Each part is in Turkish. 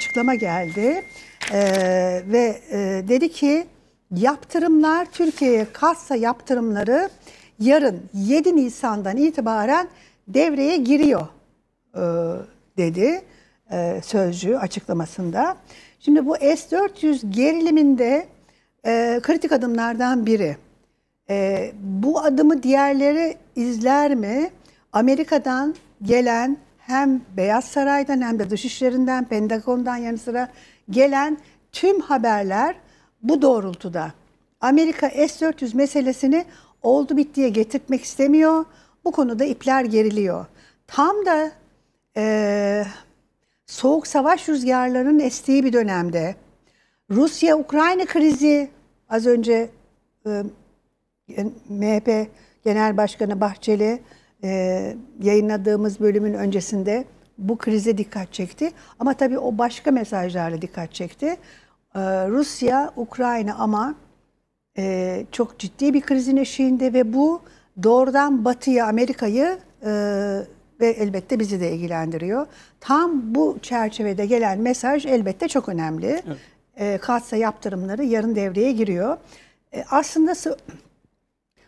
açıklama geldi e, ve e, dedi ki yaptırımlar Türkiye'ye kassa yaptırımları yarın 7 Nisan'dan itibaren devreye giriyor e, dedi e, sözcü açıklamasında. Şimdi bu S-400 geriliminde e, kritik adımlardan biri. E, bu adımı diğerleri izler mi? Amerika'dan gelen hem Beyaz Saray'dan hem de Dışişleri'nden, Pentagon'dan yanı sıra gelen tüm haberler bu doğrultuda. Amerika S-400 meselesini oldu bittiye getirtmek istemiyor. Bu konuda ipler geriliyor. Tam da e, soğuk savaş rüzgarlarının estiği bir dönemde Rusya-Ukrayna krizi az önce e, MHP Genel Başkanı Bahçeli e, yayınladığımız bölümün öncesinde bu krize dikkat çekti. Ama tabii o başka mesajlarla dikkat çekti. E, Rusya, Ukrayna ama e, çok ciddi bir krizin eşiğinde ve bu doğrudan Batı'ya, Amerika'yı e, ve elbette bizi de ilgilendiriyor. Tam bu çerçevede gelen mesaj elbette çok önemli. Evet. E, katsa yaptırımları yarın devreye giriyor. E, aslında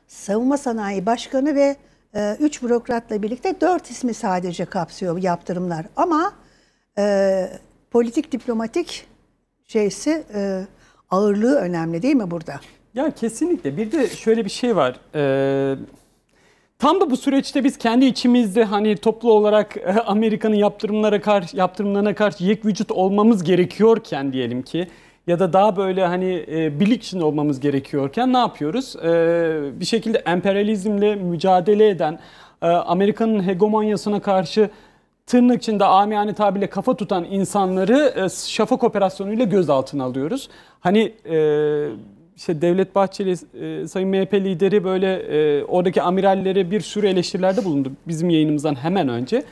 Savunma Sanayi Başkanı ve e, üç bürokratla birlikte dört ismi sadece kapsıyor yaptırımlar. Ama e, politik diplomatik şeysi e, ağırlığı önemli değil mi burada? Ya kesinlikle. Bir de şöyle bir şey var. Ee, tam da bu süreçte biz kendi içimizde hani toplu olarak e, Amerika'nın yaptırımlara karşı yaptırımlarına karşı yek vücut olmamız gerekiyorken diyelim ki ya da daha böyle hani e, birlik içinde olmamız gerekiyorken ne yapıyoruz? E, bir şekilde emperyalizmle mücadele eden e, Amerika'nın hegemonyasına karşı tırnak içinde amiyane tabirle kafa tutan insanları e, şafak operasyonuyla gözaltına alıyoruz. Hani e, işte Devlet Bahçeli, e, Sayın MHP lideri böyle e, oradaki amirallere bir sürü eleştirilerde bulundu bizim yayınımızdan hemen önce.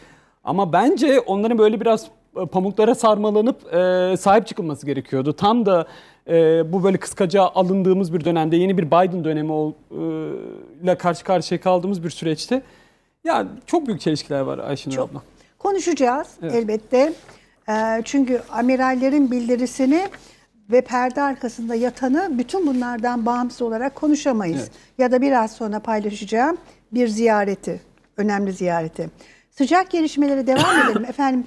Ama bence onların böyle biraz e, pamuklara sarmalanıp e, sahip çıkılması gerekiyordu. Tam da e, bu böyle kıskaca alındığımız bir dönemde yeni bir Biden dönemi e, ile karşı karşıya kaldığımız bir süreçte ya yani çok büyük çelişkiler var Ayşenur abla. Konuşacağız evet. elbette. E, çünkü amirallerin bildirisini ve perde arkasında yatanı bütün bunlardan bağımsız olarak konuşamayız. Evet. Ya da biraz sonra paylaşacağım bir ziyareti, önemli ziyareti. Sıcak gelişmeleri devam edelim. Efendim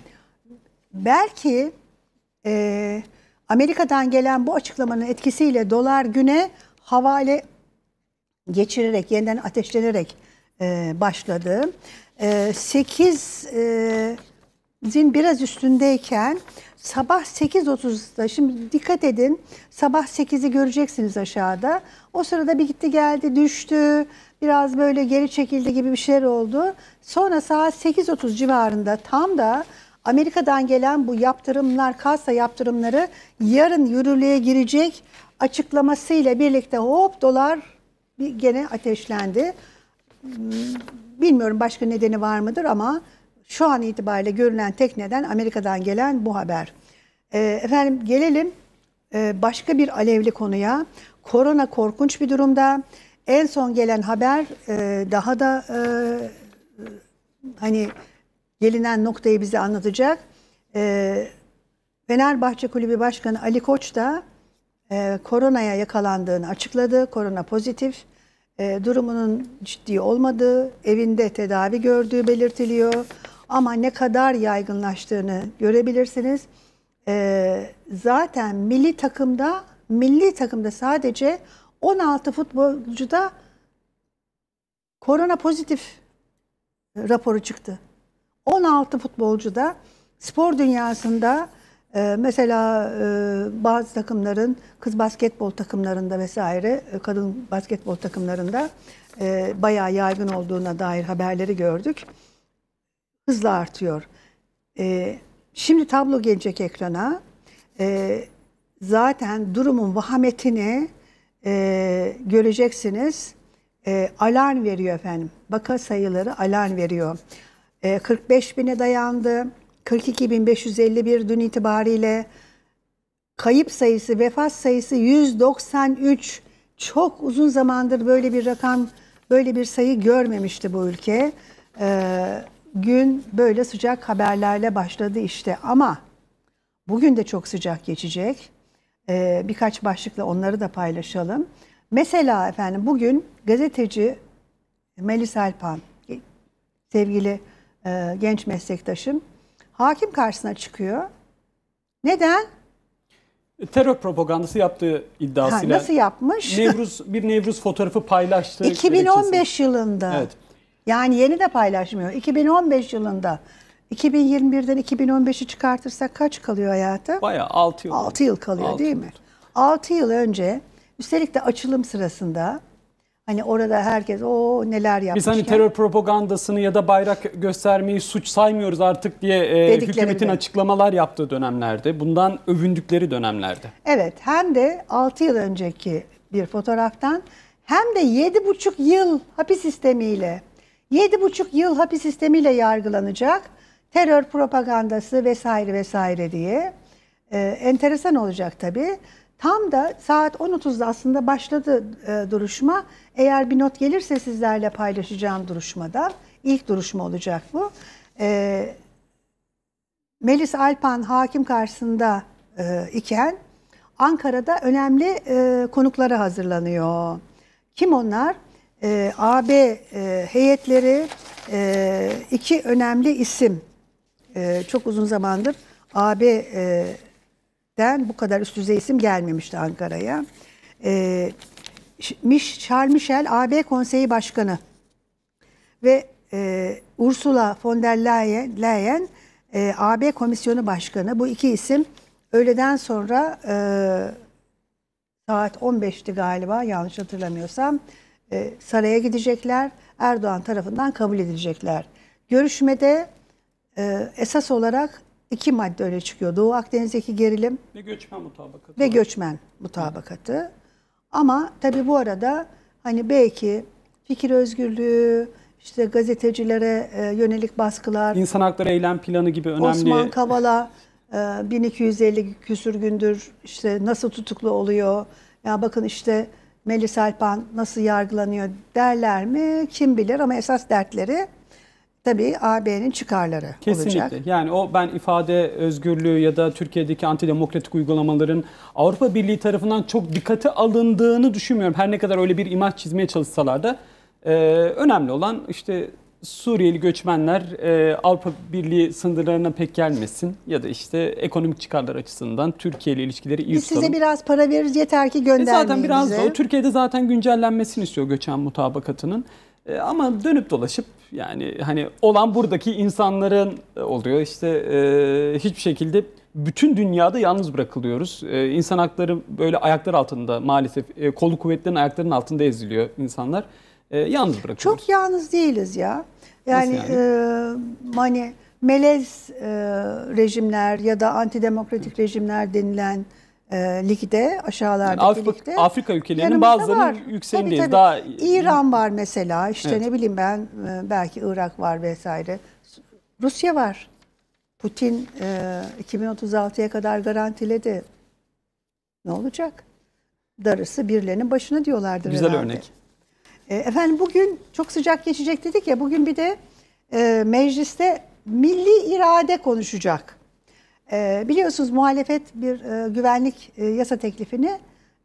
belki e, Amerika'dan gelen bu açıklamanın etkisiyle dolar güne havale geçirerek, yeniden ateşlenerek e, başladı. E, 8 e, zin biraz üstündeyken sabah 8.30'da şimdi dikkat edin sabah 8'i göreceksiniz aşağıda. O sırada bir gitti geldi düştü biraz böyle geri çekildi gibi bir şeyler oldu. Sonra saat 8.30 civarında tam da Amerika'dan gelen bu yaptırımlar, kasa yaptırımları yarın yürürlüğe girecek açıklamasıyla birlikte hop dolar bir gene ateşlendi. Hmm, bilmiyorum başka nedeni var mıdır ama şu an itibariyle görünen tek neden Amerika'dan gelen bu haber. Ee, efendim gelelim e, başka bir alevli konuya. Korona korkunç bir durumda. En son gelen haber e, daha da e, hani gelinen noktayı bize anlatacak. E, Fenerbahçe Kulübü Başkanı Ali Koç da e, koronaya yakalandığını açıkladı. Korona pozitif. E, durumunun ciddi olmadığı, evinde tedavi gördüğü belirtiliyor. Ama ne kadar yaygınlaştığını görebilirsiniz. E, zaten milli takımda milli takımda sadece 16 futbolcuda korona pozitif raporu çıktı. 16 futbolcu da spor dünyasında e, mesela e, bazı takımların kız basketbol takımlarında vesaire e, kadın basketbol takımlarında e, bayağı yaygın olduğuna dair haberleri gördük. Hızla artıyor. şimdi tablo gelecek ekrana. zaten durumun vahametini göreceksiniz. E, alarm veriyor efendim. Vaka sayıları alarm veriyor. 45 ee, bine dayandı. 42.551 dün itibariyle kayıp sayısı, vefat sayısı 193. Çok uzun zamandır böyle bir rakam, böyle bir sayı görmemişti bu ülke. Ee, gün böyle sıcak haberlerle başladı işte ama bugün de çok sıcak geçecek. Ee, birkaç başlıkla onları da paylaşalım. Mesela efendim bugün gazeteci Melis Alpan, sevgili e, genç meslektaşım. Hakim karşısına çıkıyor. Neden? E, terör propagandası yaptığı iddiasıyla. Ha, nasıl yapmış? Nevruz bir Nevruz fotoğrafı paylaştı. 2015 gerekçesi. yılında. Evet. Yani yeni de paylaşmıyor. 2015 yılında. 2021'den 2015'i çıkartırsak kaç kalıyor hayatı? Bayağı 6 yıl. 6 yıl kalıyor 6 değil yıl. mi? 6 yıl önce üstelik de açılım sırasında Hani orada herkes o neler yapmış. Biz hani terör propagandasını ya da bayrak göstermeyi suç saymıyoruz artık diye e, hükümetin açıklamalar yaptığı dönemlerde, bundan övündükleri dönemlerde. Evet, hem de 6 yıl önceki bir fotoğraftan hem de 7,5 yıl hapis sistemiyle 7,5 yıl hapis sistemiyle yargılanacak terör propagandası vesaire vesaire diye. Ee, enteresan olacak tabii. Tam da saat 10.30'da aslında başladı e, duruşma. Eğer bir not gelirse sizlerle paylaşacağım duruşmada. İlk duruşma olacak bu. E, Melis Alpan hakim karşısında e, iken Ankara'da önemli e, konuklara hazırlanıyor. Kim onlar? E, AB e, heyetleri e, iki önemli isim. E, çok uzun zamandır AB e, Den bu kadar üst düzey isim gelmemişti Ankara'ya. E, Charles Michel AB Konseyi Başkanı ve e, Ursula von der Leyen, Leyen e, AB Komisyonu Başkanı. Bu iki isim öğleden sonra e, saat 15'ti galiba yanlış hatırlamıyorsam e, saraya gidecekler. Erdoğan tarafından kabul edilecekler. Görüşmede e, esas olarak iki madde öne çıkıyor. Doğu Akdeniz'deki gerilim ve göçmen mutabakatı. Ve göçmen mutabakatı. Ama tabii bu arada hani belki fikir özgürlüğü, işte gazetecilere e, yönelik baskılar, insan hakları eylem planı gibi önemli Osman Kavala 1250 e, küsür gündür işte nasıl tutuklu oluyor? Ya bakın işte Melis Alpan nasıl yargılanıyor derler mi? Kim bilir ama esas dertleri tabii AB'nin çıkarları Kesinlikle. olacak. Kesinlikle. Yani o ben ifade özgürlüğü ya da Türkiye'deki antidemokratik uygulamaların Avrupa Birliği tarafından çok dikkate alındığını düşünmüyorum. Her ne kadar öyle bir imaj çizmeye çalışsalar da e, önemli olan işte Suriyeli göçmenler e, Avrupa Birliği sınırlarına pek gelmesin ya da işte ekonomik çıkarlar açısından Türkiye ile ilişkileri iyi Biz tutalım. size biraz para veririz yeter ki göndermeyin e Zaten biraz bize. da o Türkiye'de zaten güncellenmesini istiyor göçen mutabakatının. E, ama dönüp dolaşıp yani hani olan buradaki insanların e, oluyor. işte e, hiçbir şekilde bütün dünyada yalnız bırakılıyoruz. E, insan hakları böyle ayaklar altında maalesef e, kolu kuvvetlerin ayaklarının altında eziliyor insanlar. E, yalnız bırakılıyoruz. Çok yalnız değiliz ya. Yani, Nasıl E, hani melez e, rejimler ya da antidemokratik rejimler denilen e, ligde aşağılardaki yani Afrika, ligde. Afrika ülkelerinin bazılarının yükseğindeyiz. Daha... İran var mesela işte evet. ne bileyim ben e, belki Irak var vesaire. Rusya var. Putin e, 2036'ya kadar garantiledi. Ne olacak? Darısı birilerinin başına diyorlardır Güzel herhalde. örnek. E, efendim bugün çok sıcak geçecek dedik ya bugün bir de e, mecliste milli irade konuşacak. E, biliyorsunuz muhalefet bir e, güvenlik e, yasa teklifini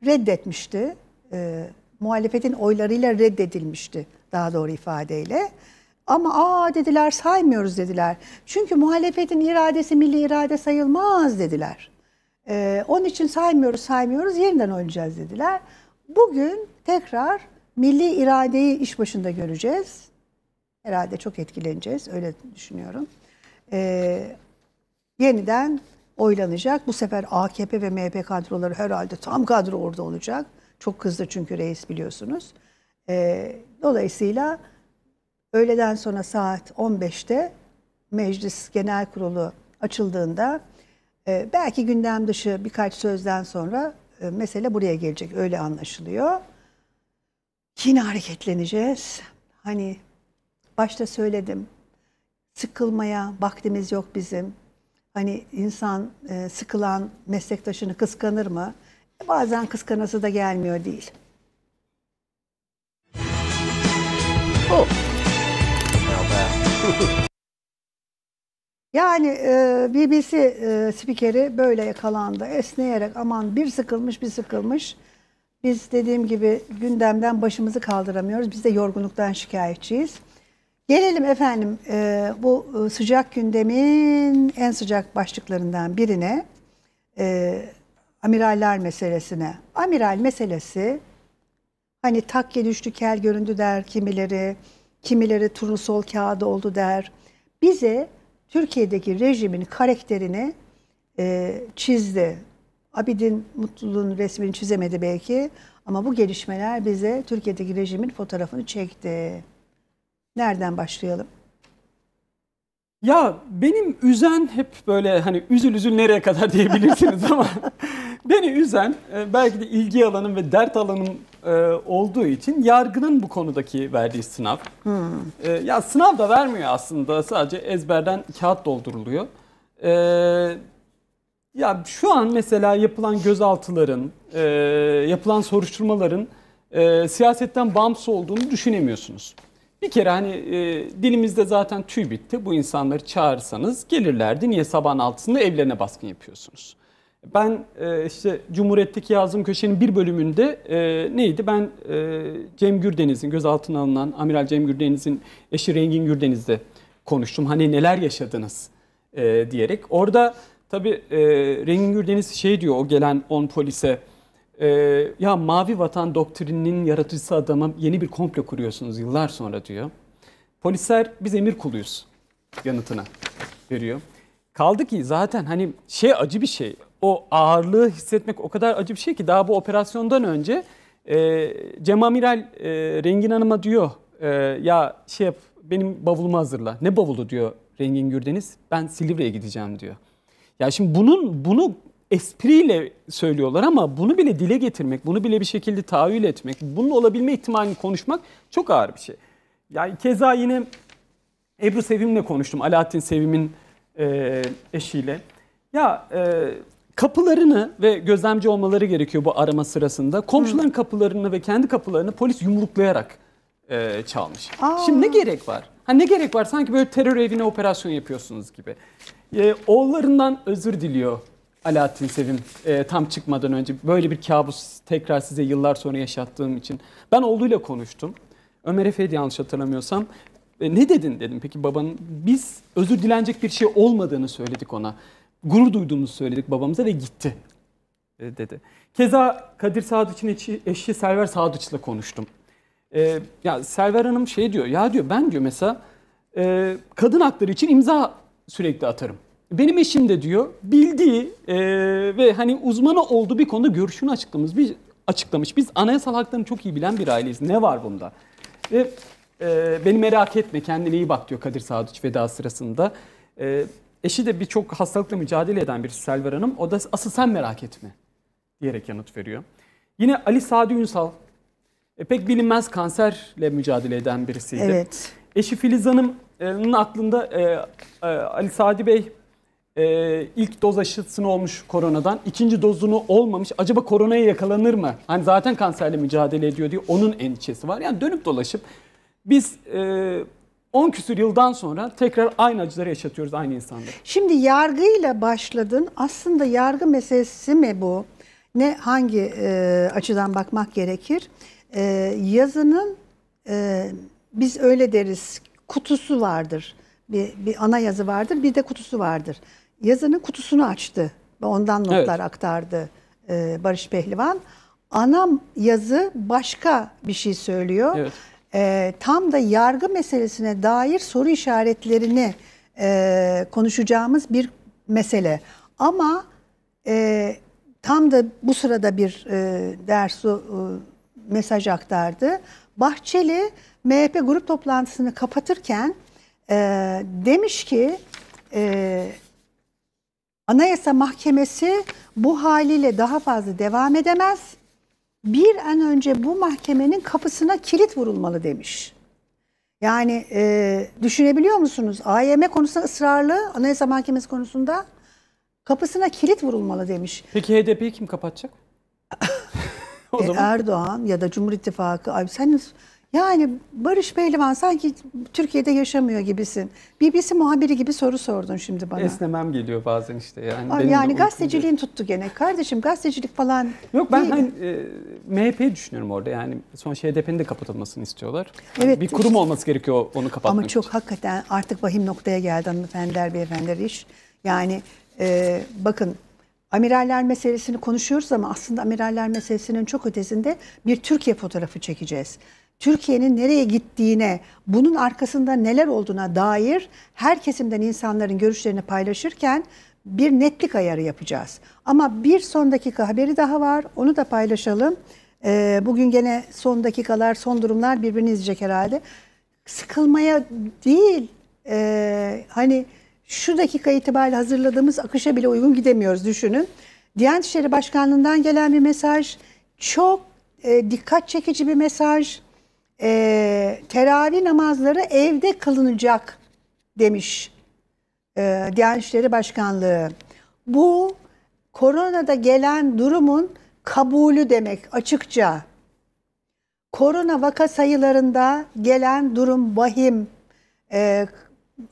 reddetmişti. E, muhalefetin oylarıyla reddedilmişti daha doğru ifadeyle. Ama aa dediler saymıyoruz dediler. Çünkü muhalefetin iradesi milli irade sayılmaz dediler. Ee, onun için saymıyoruz saymıyoruz yeniden oynayacağız dediler. Bugün tekrar milli iradeyi iş başında göreceğiz. Herhalde çok etkileneceğiz öyle düşünüyorum. Ee, yeniden oylanacak. Bu sefer AKP ve MHP kadroları herhalde tam kadro orada olacak. Çok kızdı çünkü reis biliyorsunuz. E, dolayısıyla öğleden sonra saat 15'te meclis genel kurulu açıldığında e, belki gündem dışı birkaç sözden sonra e, mesele buraya gelecek. Öyle anlaşılıyor. Yine hareketleneceğiz. Hani başta söyledim. Sıkılmaya vaktimiz yok bizim. Hani insan e, sıkılan meslektaşını kıskanır mı? Bazen kıskanası da gelmiyor değil. Oh. Yani e, BBC e, spikeri böyle yakalandı. Esneyerek aman bir sıkılmış bir sıkılmış. Biz dediğim gibi gündemden başımızı kaldıramıyoruz. Biz de yorgunluktan şikayetçiyiz. Gelelim efendim e, bu e, sıcak gündemin en sıcak başlıklarından birine e, amiraller meselesine. Amiral meselesi hani takya düştü kel göründü der kimileri, kimileri turnusol kağıdı oldu der. Bize Türkiye'deki rejimin karakterini e, çizdi. Abidin Mutluluğun resmini çizemedi belki ama bu gelişmeler bize Türkiye'deki rejimin fotoğrafını çekti. Nereden başlayalım? Ya benim üzen hep böyle hani üzül üzül nereye kadar diyebilirsiniz ama beni üzen e, belki de ilgi alanım ve dert alanım e, olduğu için yargının bu konudaki verdiği sınav. Hmm. E, ya sınav da vermiyor aslında sadece ezberden kağıt dolduruluyor. Ya şu an mesela yapılan gözaltıların, yapılan soruşturmaların siyasetten bağımsız olduğunu düşünemiyorsunuz. Bir kere hani e, dilimizde zaten tüy bitti. Bu insanları çağırsanız gelirlerdi. Niye sabahın altında evlerine baskın yapıyorsunuz? Ben e, işte Cumhuriyet'teki yazdığım köşenin bir bölümünde e, neydi? Ben e, Cem Gürdeniz'in, gözaltına alınan Amiral Cem Gürdeniz'in eşi Rengin Gürdeniz'de konuştum. Hani neler yaşadınız e, diyerek. Orada tabii e, Rengin Gürdeniz şey diyor o gelen 10 polise e, ya Mavi Vatan doktrininin yaratıcısı adama yeni bir komplo kuruyorsunuz yıllar sonra diyor. Polisler biz emir kuluyuz yanıtına veriyor. Kaldı ki zaten hani şey acı bir şey. O ağırlığı hissetmek o kadar acı bir şey ki daha bu operasyondan önce e, Cem Amiral e, Rengin Hanım'a diyor e, ya şey yap benim bavulumu hazırla. Ne bavulu diyor Rengin Gürdeniz. Ben Silivri'ye gideceğim diyor. Ya şimdi bunun bunu espriyle söylüyorlar ama bunu bile dile getirmek, bunu bile bir şekilde tahayyül etmek, bunun olabilme ihtimalini konuşmak çok ağır bir şey. Yani keza yine Ebru Sevim'le konuştum, Alaaddin Sevim'in e, eşiyle. Ya e, kapılarını ve gözlemci olmaları gerekiyor bu arama sırasında. Komşuların Hı. kapılarını ve kendi kapılarını polis yumruklayarak e, çalmış. Aa. Şimdi ne gerek var? Ha ne gerek var? Sanki böyle terör evine operasyon yapıyorsunuz gibi. E, oğullarından özür diliyor Alaaddin Sevim e, tam çıkmadan önce böyle bir kabus tekrar size yıllar sonra yaşattığım için. Ben oğluyla konuştum. Ömer Efe'ydi yanlış hatırlamıyorsam. E, ne dedin dedim peki babanın. Biz özür dilenecek bir şey olmadığını söyledik ona. Gurur duyduğumuzu söyledik babamıza ve gitti e, dedi. Keza Kadir Sadıç'ın eşi, eşi Selver Sadıç'la konuştum. E, ya Selver Hanım şey diyor ya diyor ben diyor mesela e, kadın hakları için imza sürekli atarım. Benim eşim de diyor bildiği e, ve hani uzmanı olduğu bir konuda görüşünü açıklamış. Biz, açıklamış. Biz anayasal haklarını çok iyi bilen bir aileyiz. Ne var bunda? Ve e, beni merak etme kendine iyi bak diyor Kadir Sadıç veda sırasında. E, eşi de birçok hastalıkla mücadele eden bir Selver Hanım. O da asıl sen merak etme diyerek yanıt veriyor. Yine Ali Sadi Ünsal e, pek bilinmez kanserle mücadele eden birisiydi. Evet. Eşi Filiz Hanım'ın aklında e, e, Ali Sadi Bey e, ilk doz aşısını olmuş koronadan, ikinci dozunu olmamış. Acaba koronaya yakalanır mı? Hani zaten kanserle mücadele ediyor diye onun endişesi var. Yani dönüp dolaşıp biz e, 10 küsür yıldan sonra tekrar aynı acıları yaşatıyoruz aynı insanları. Şimdi yargıyla başladın. Aslında yargı meselesi mi bu? Ne hangi e, açıdan bakmak gerekir? E, yazının e, biz öyle deriz kutusu vardır. Bir, bir ana yazı vardır, bir de kutusu vardır yazının kutusunu açtı ve ondan notlar evet. aktardı e, Barış Pehlivan. Anam yazı başka bir şey söylüyor. Evet. E, tam da yargı meselesine dair soru işaretlerini e, konuşacağımız bir mesele. Ama e, tam da bu sırada bir e, Dersu e, mesaj aktardı. Bahçeli MHP grup toplantısını kapatırken e, demiş ki... E, Anayasa Mahkemesi bu haliyle daha fazla devam edemez. Bir an önce bu mahkemenin kapısına kilit vurulmalı demiş. Yani e, düşünebiliyor musunuz? AYM konusunda ısrarlı, Anayasa Mahkemesi konusunda kapısına kilit vurulmalı demiş. Peki HDP'yi kim kapatacak? o e, zaman. Erdoğan ya da Cumhur İttifakı. Abi sen yani Barış Pehlivan sanki Türkiye'de yaşamıyor gibisin. BBC muhabiri gibi soru sordun şimdi bana. Esnemem geliyor bazen işte. Yani, Abi, yani gazeteciliğin de... tuttu gene. Kardeşim gazetecilik falan... Yok ben hani, e, MHP'yi düşünüyorum orada. Yani sonuç HDP'nin de kapatılmasını istiyorlar. Hani evet. Yani bir kurum olması gerekiyor onu kapatmak Ama çok için. hakikaten artık vahim noktaya geldi hanımefendiler, beyefendiler iş. Yani e, bakın amiraller meselesini konuşuyoruz ama aslında amiraller meselesinin çok ötesinde bir Türkiye fotoğrafı çekeceğiz. Türkiye'nin nereye gittiğine, bunun arkasında neler olduğuna dair her kesimden insanların görüşlerini paylaşırken bir netlik ayarı yapacağız. Ama bir son dakika haberi daha var. Onu da paylaşalım. Ee, bugün gene son dakikalar, son durumlar birbirini izleyecek herhalde. Sıkılmaya değil, ee, hani şu dakika itibariyle hazırladığımız akışa bile uygun gidemiyoruz düşünün. Diyanet İşleri Başkanlığı'ndan gelen bir mesaj. Çok e, dikkat çekici bir mesaj e, teravih namazları evde kılınacak demiş e, Diyanet İşleri Başkanlığı. Bu koronada gelen durumun kabulü demek açıkça. Korona vaka sayılarında gelen durum vahim. E,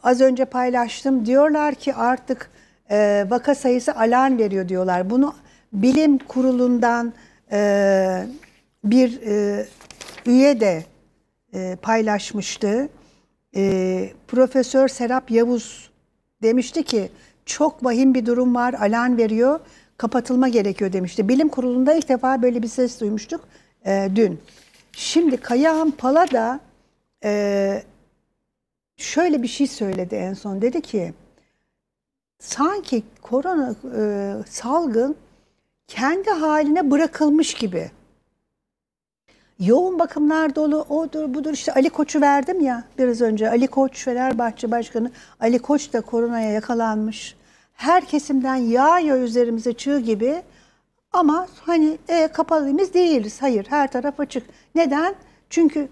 az önce paylaştım diyorlar ki artık e, vaka sayısı alarm veriyor diyorlar. Bunu bilim kurulundan e, bir e, üye de e, paylaşmıştı. E, Profesör Serap Yavuz demişti ki çok vahim bir durum var, alan veriyor, kapatılma gerekiyor demişti. Bilim kurulunda ilk defa böyle bir ses duymuştuk e, dün. Şimdi Kayahan Pala da e, şöyle bir şey söyledi en son. Dedi ki sanki korona e, salgın kendi haline bırakılmış gibi yoğun bakımlar dolu odur budur işte Ali Koç'u verdim ya biraz önce Ali Koç Fenerbahçe Başkanı Ali Koç da koronaya yakalanmış. Her kesimden yağıyor üzerimize çığ gibi ama hani e, kapalıyız değiliz. Hayır her taraf açık. Neden? Çünkü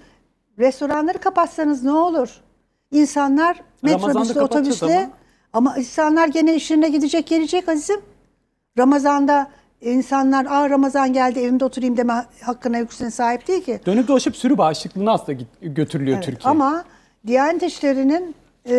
restoranları kapatsanız ne olur? İnsanlar metrobüsle otobüsle ama. ama insanlar gene işlerine gidecek gelecek azizim. Ramazan'da insanlar Ah Ramazan geldi evimde oturayım deme hakkına hükmüne sahip değil ki. Dönüp dolaşıp sürü bağışıklığına aslında götürülüyor evet, Türkiye. Ama Diyanet İşleri'nin e,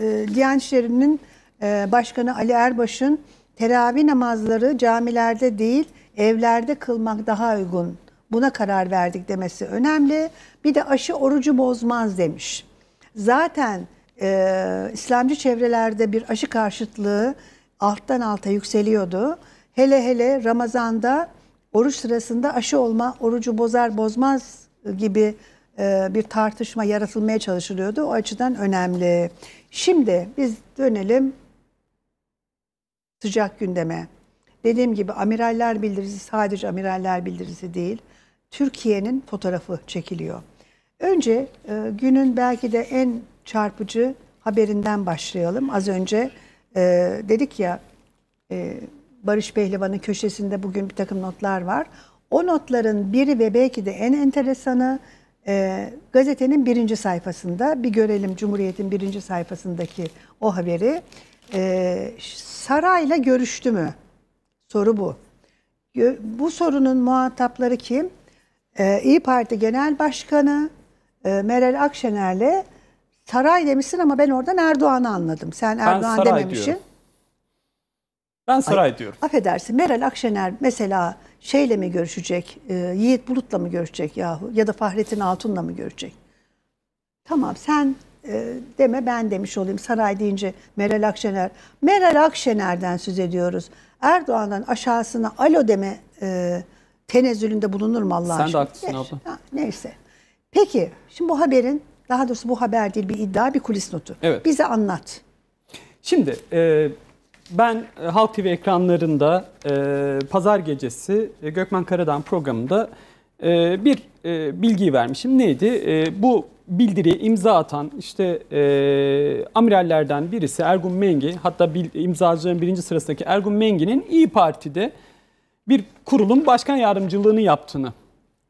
e, Diyanet İşleri'nin e, Başkanı Ali Erbaş'ın teravih namazları camilerde değil evlerde kılmak daha uygun. Buna karar verdik demesi önemli. Bir de aşı orucu bozmaz demiş. Zaten e, İslamcı çevrelerde bir aşı karşıtlığı alttan alta yükseliyordu. Hele hele Ramazan'da oruç sırasında aşı olma, orucu bozar bozmaz gibi e, bir tartışma yaratılmaya çalışılıyordu. O açıdan önemli. Şimdi biz dönelim sıcak gündeme. Dediğim gibi amiraller bildirisi sadece amiraller bildirisi değil. Türkiye'nin fotoğrafı çekiliyor. Önce e, günün belki de en çarpıcı haberinden başlayalım. Az önce e, dedik ya e, Barış Pehlivan'ın köşesinde bugün bir takım notlar var. O notların biri ve belki de en enteresanı e, gazetenin birinci sayfasında. Bir görelim Cumhuriyet'in birinci sayfasındaki o haberi. E, sarayla görüştü mü? Soru bu. Bu sorunun muhatapları kim? E, İyi Parti Genel Başkanı e, Meral Akşener'le saray demişsin ama ben oradan Erdoğan'ı anladım. Sen Erdoğan ben dememişsin. Diyorum. Ben saray Ay, diyorum. Affedersin Meral Akşener mesela şeyle mi görüşecek? E, Yiğit Bulut'la mı görüşecek yahu? Ya da Fahrettin Altun'la mı görüşecek? Tamam sen e, deme ben demiş olayım. Saray deyince Meral Akşener. Meral Akşener'den söz ediyoruz. Erdoğan'dan aşağısına alo deme e, tenezzülünde bulunur mu Allah aşkına? Sen de haklısın abla. neyse. Peki şimdi bu haberin daha doğrusu bu haber değil bir iddia bir kulis notu. Evet. Bize anlat. Şimdi e, ben e, Halk TV ekranlarında e, pazar gecesi e, Gökmen Karadan programında e, bir e, bilgiyi vermişim. Neydi? E, bu bildiriye imza atan işte e, amirallerden birisi Ergun Mengi hatta bil, imzacıların birinci sırasındaki Ergun Mengi'nin İyi Parti'de bir kurulun başkan yardımcılığını yaptığını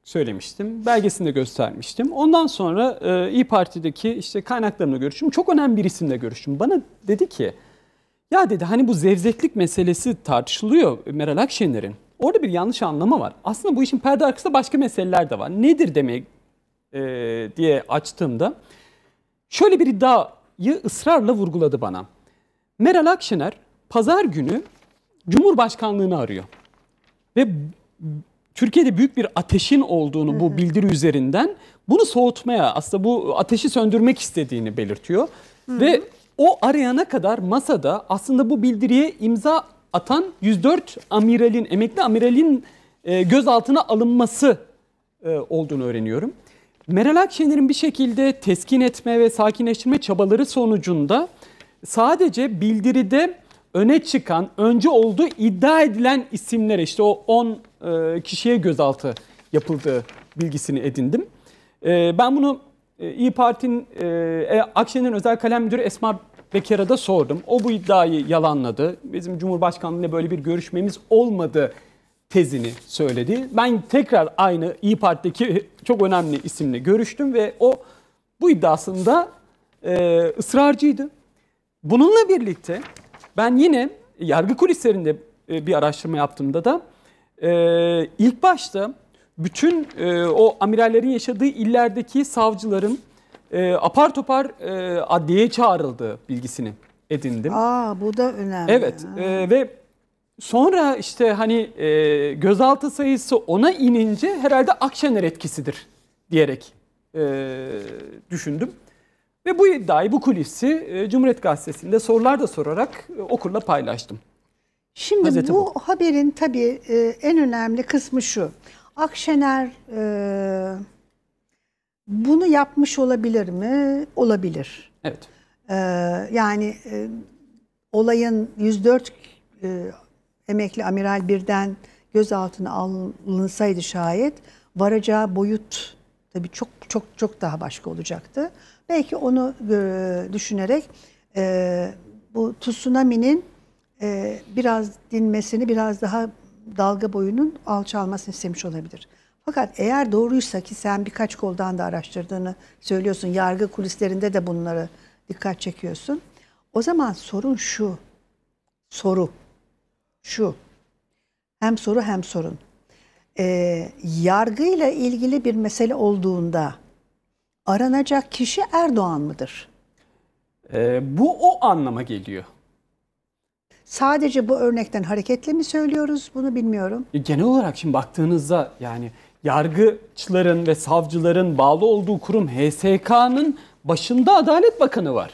söylemiştim. belgesinde göstermiştim. Ondan sonra e, İyi Parti'deki işte kaynaklarımla görüştüm. Çok önemli bir isimle görüştüm. Bana dedi ki ya dedi hani bu zevzeklik meselesi tartışılıyor Meral Akşener'in. Orada bir yanlış anlama var. Aslında bu işin perde arkasında başka meseleler de var. Nedir demek e, diye açtığımda şöyle bir iddiayı ısrarla vurguladı bana. Meral Akşener pazar günü Cumhurbaşkanlığını arıyor. Ve Türkiye'de büyük bir ateşin olduğunu bu bildiri üzerinden bunu soğutmaya aslında bu ateşi söndürmek istediğini belirtiyor. Ve o arayana kadar masada aslında bu bildiriye imza atan 104 amiralin, emekli amiralin e, gözaltına alınması e, olduğunu öğreniyorum. Meral Akşener'in bir şekilde teskin etme ve sakinleştirme çabaları sonucunda sadece bildiride öne çıkan, önce olduğu iddia edilen isimlere işte o 10 e, kişiye gözaltı yapıldığı bilgisini edindim. E, ben bunu e, İyi Parti'nin e, e Akşener'in özel kalem müdürü Esma Bekir'e de sordum. O bu iddiayı yalanladı. Bizim Cumhurbaşkanlığıyla böyle bir görüşmemiz olmadı tezini söyledi. Ben tekrar aynı İyi Parti'deki çok önemli isimle görüştüm ve o bu iddiasında e, ısrarcıydı. Bununla birlikte ben yine yargı kulislerinde e, bir araştırma yaptığımda da e, ilk başta bütün e, o amirallerin yaşadığı illerdeki savcıların apar topar adliyeye çağrıldığı bilgisini edindim. Aa bu da önemli. Evet e, ve sonra işte hani gözaltı sayısı ona inince herhalde Akşener etkisidir diyerek düşündüm. Ve bu iddiayı, bu kulisi e, Cumhuriyet Gazetesi'nde sorular da sorarak e, okurla paylaştım. Şimdi bu, bu haberin tabii e, en önemli kısmı şu. Akşener bunu yapmış olabilir mi? Olabilir. Evet. Yani olayın 104 emekli amiral birden gözaltına alınsaydı şayet varacağı boyut tabii çok çok çok daha başka olacaktı. Belki onu e, düşünerek e, bu tsunami'nin e, biraz dinmesini, biraz daha dalga boyunun alçalmasını istemiş olabilir. Fakat eğer doğruysa ki sen birkaç koldan da araştırdığını söylüyorsun, yargı kulislerinde de bunları dikkat çekiyorsun. O zaman sorun şu, soru şu, hem soru hem sorun. Ee, yargıyla ilgili bir mesele olduğunda aranacak kişi Erdoğan mıdır? Ee, bu o anlama geliyor. Sadece bu örnekten hareketle mi söylüyoruz bunu bilmiyorum. E, genel olarak şimdi baktığınızda yani yargıçların ve savcıların bağlı olduğu kurum HSK'nın başında Adalet Bakanı var.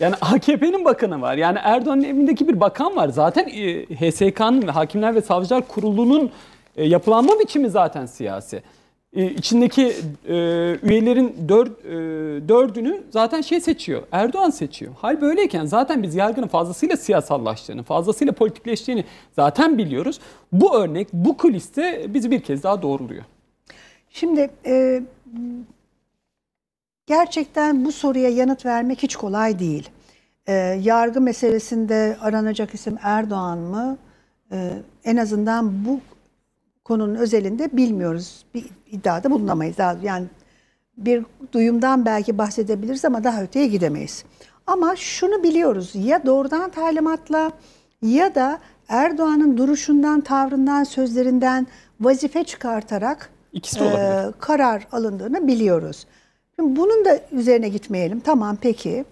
Yani AKP'nin bakanı var. Yani Erdoğan'ın evindeki bir bakan var. Zaten e, HSK'nın Hakimler ve Savcılar Kurulu'nun e, yapılanma biçimi zaten siyasi e, içindeki e, üyelerin dört e, dördünü zaten şey seçiyor, Erdoğan seçiyor. Hal böyleyken zaten biz yargının fazlasıyla siyasallaştığını, fazlasıyla politikleştiğini zaten biliyoruz. Bu örnek, bu kuliste bizi bir kez daha doğruluyor. Şimdi e, gerçekten bu soruya yanıt vermek hiç kolay değil. E, yargı meselesinde aranacak isim Erdoğan mı? E, en azından bu konunun özelinde bilmiyoruz. Bir iddiada bulunamayız. Daha, yani bir duyumdan belki bahsedebiliriz ama daha öteye gidemeyiz. Ama şunu biliyoruz ya doğrudan talimatla ya da Erdoğan'ın duruşundan, tavrından, sözlerinden vazife çıkartarak e, karar alındığını biliyoruz. Şimdi bunun da üzerine gitmeyelim. Tamam peki.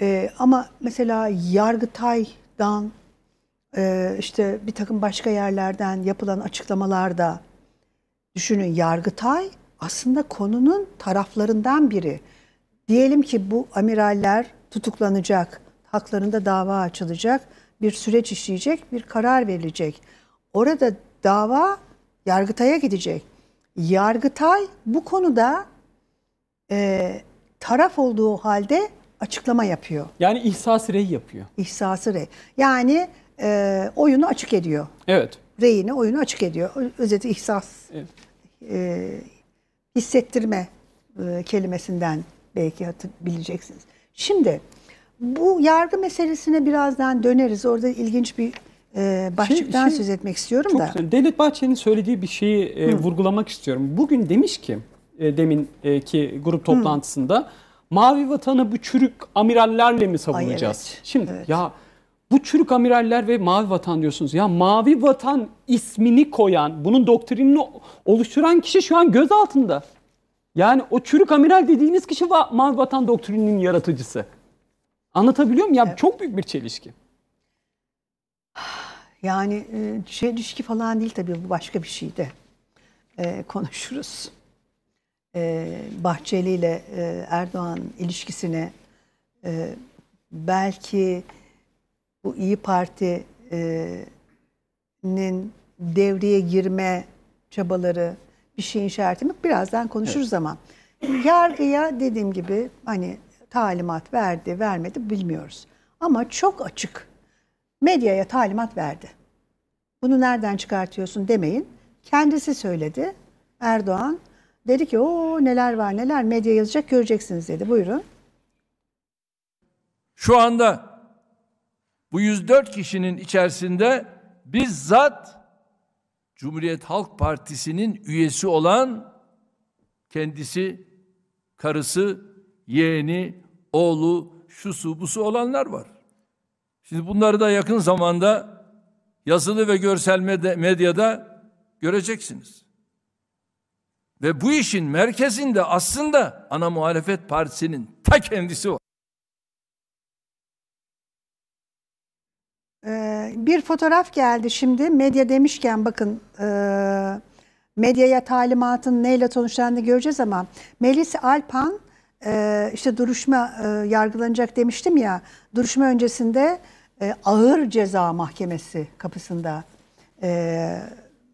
E, ama mesela Yargıtay'dan e, işte bir takım başka yerlerden yapılan açıklamalarda Düşünün Yargıtay aslında konunun taraflarından biri. Diyelim ki bu amiraller tutuklanacak, haklarında dava açılacak, bir süreç işleyecek, bir karar verilecek. Orada dava Yargıtay'a gidecek. Yargıtay bu konuda e, taraf olduğu halde açıklama yapıyor. Yani ihsas rey yapıyor. İhsası rey. Yani e, oyunu açık ediyor. Evet. Reyini oyunu açık ediyor. Özeti ihsas, evet. e, hissettirme e, kelimesinden belki hatırlayabileceksiniz. Şimdi bu yargı meselesine birazdan döneriz. Orada ilginç bir e, başlıktan şey, şey söz etmek istiyorum çok da. Güzel. Devlet Bahçeli'nin söylediği bir şeyi e, vurgulamak istiyorum. Bugün demiş ki e, demin e, ki grup toplantısında Hı. mavi vatanı bu çürük amirallerle mi savunacağız? Ay, evet. Şimdi evet. ya bu çürük amiraller ve mavi vatan diyorsunuz. Ya mavi vatan ismini koyan, bunun doktrinini oluşturan kişi şu an göz altında. Yani o çürük amiral dediğiniz kişi va mavi vatan doktrininin yaratıcısı. Anlatabiliyor muyum? Ya evet. çok büyük bir çelişki. Yani e, çelişki falan değil tabii bu başka bir şey de e, konuşuruz. E, Bahçeli ile e, Erdoğan ilişkisine e, belki bu İyi Parti'nin devreye girme çabaları bir şeyin işareti mi? Birazdan konuşuruz evet. ama yargıya dediğim gibi hani talimat verdi, vermedi bilmiyoruz. Ama çok açık. Medyaya talimat verdi. Bunu nereden çıkartıyorsun demeyin. Kendisi söyledi. Erdoğan dedi ki o neler var neler medya yazacak göreceksiniz dedi. Buyurun. Şu anda bu 104 kişinin içerisinde bizzat Cumhuriyet Halk Partisi'nin üyesi olan kendisi, karısı, yeğeni, oğlu, şusu busu olanlar var. Şimdi bunları da yakın zamanda yazılı ve görsel medyada göreceksiniz. Ve bu işin merkezinde aslında ana muhalefet partisinin ta kendisi var. Ee, bir fotoğraf geldi şimdi medya demişken bakın e, medyaya talimatın neyle sonuçlandığını göreceğiz ama Melis Alpan e, işte duruşma e, yargılanacak demiştim ya duruşma öncesinde ağır ceza mahkemesi kapısında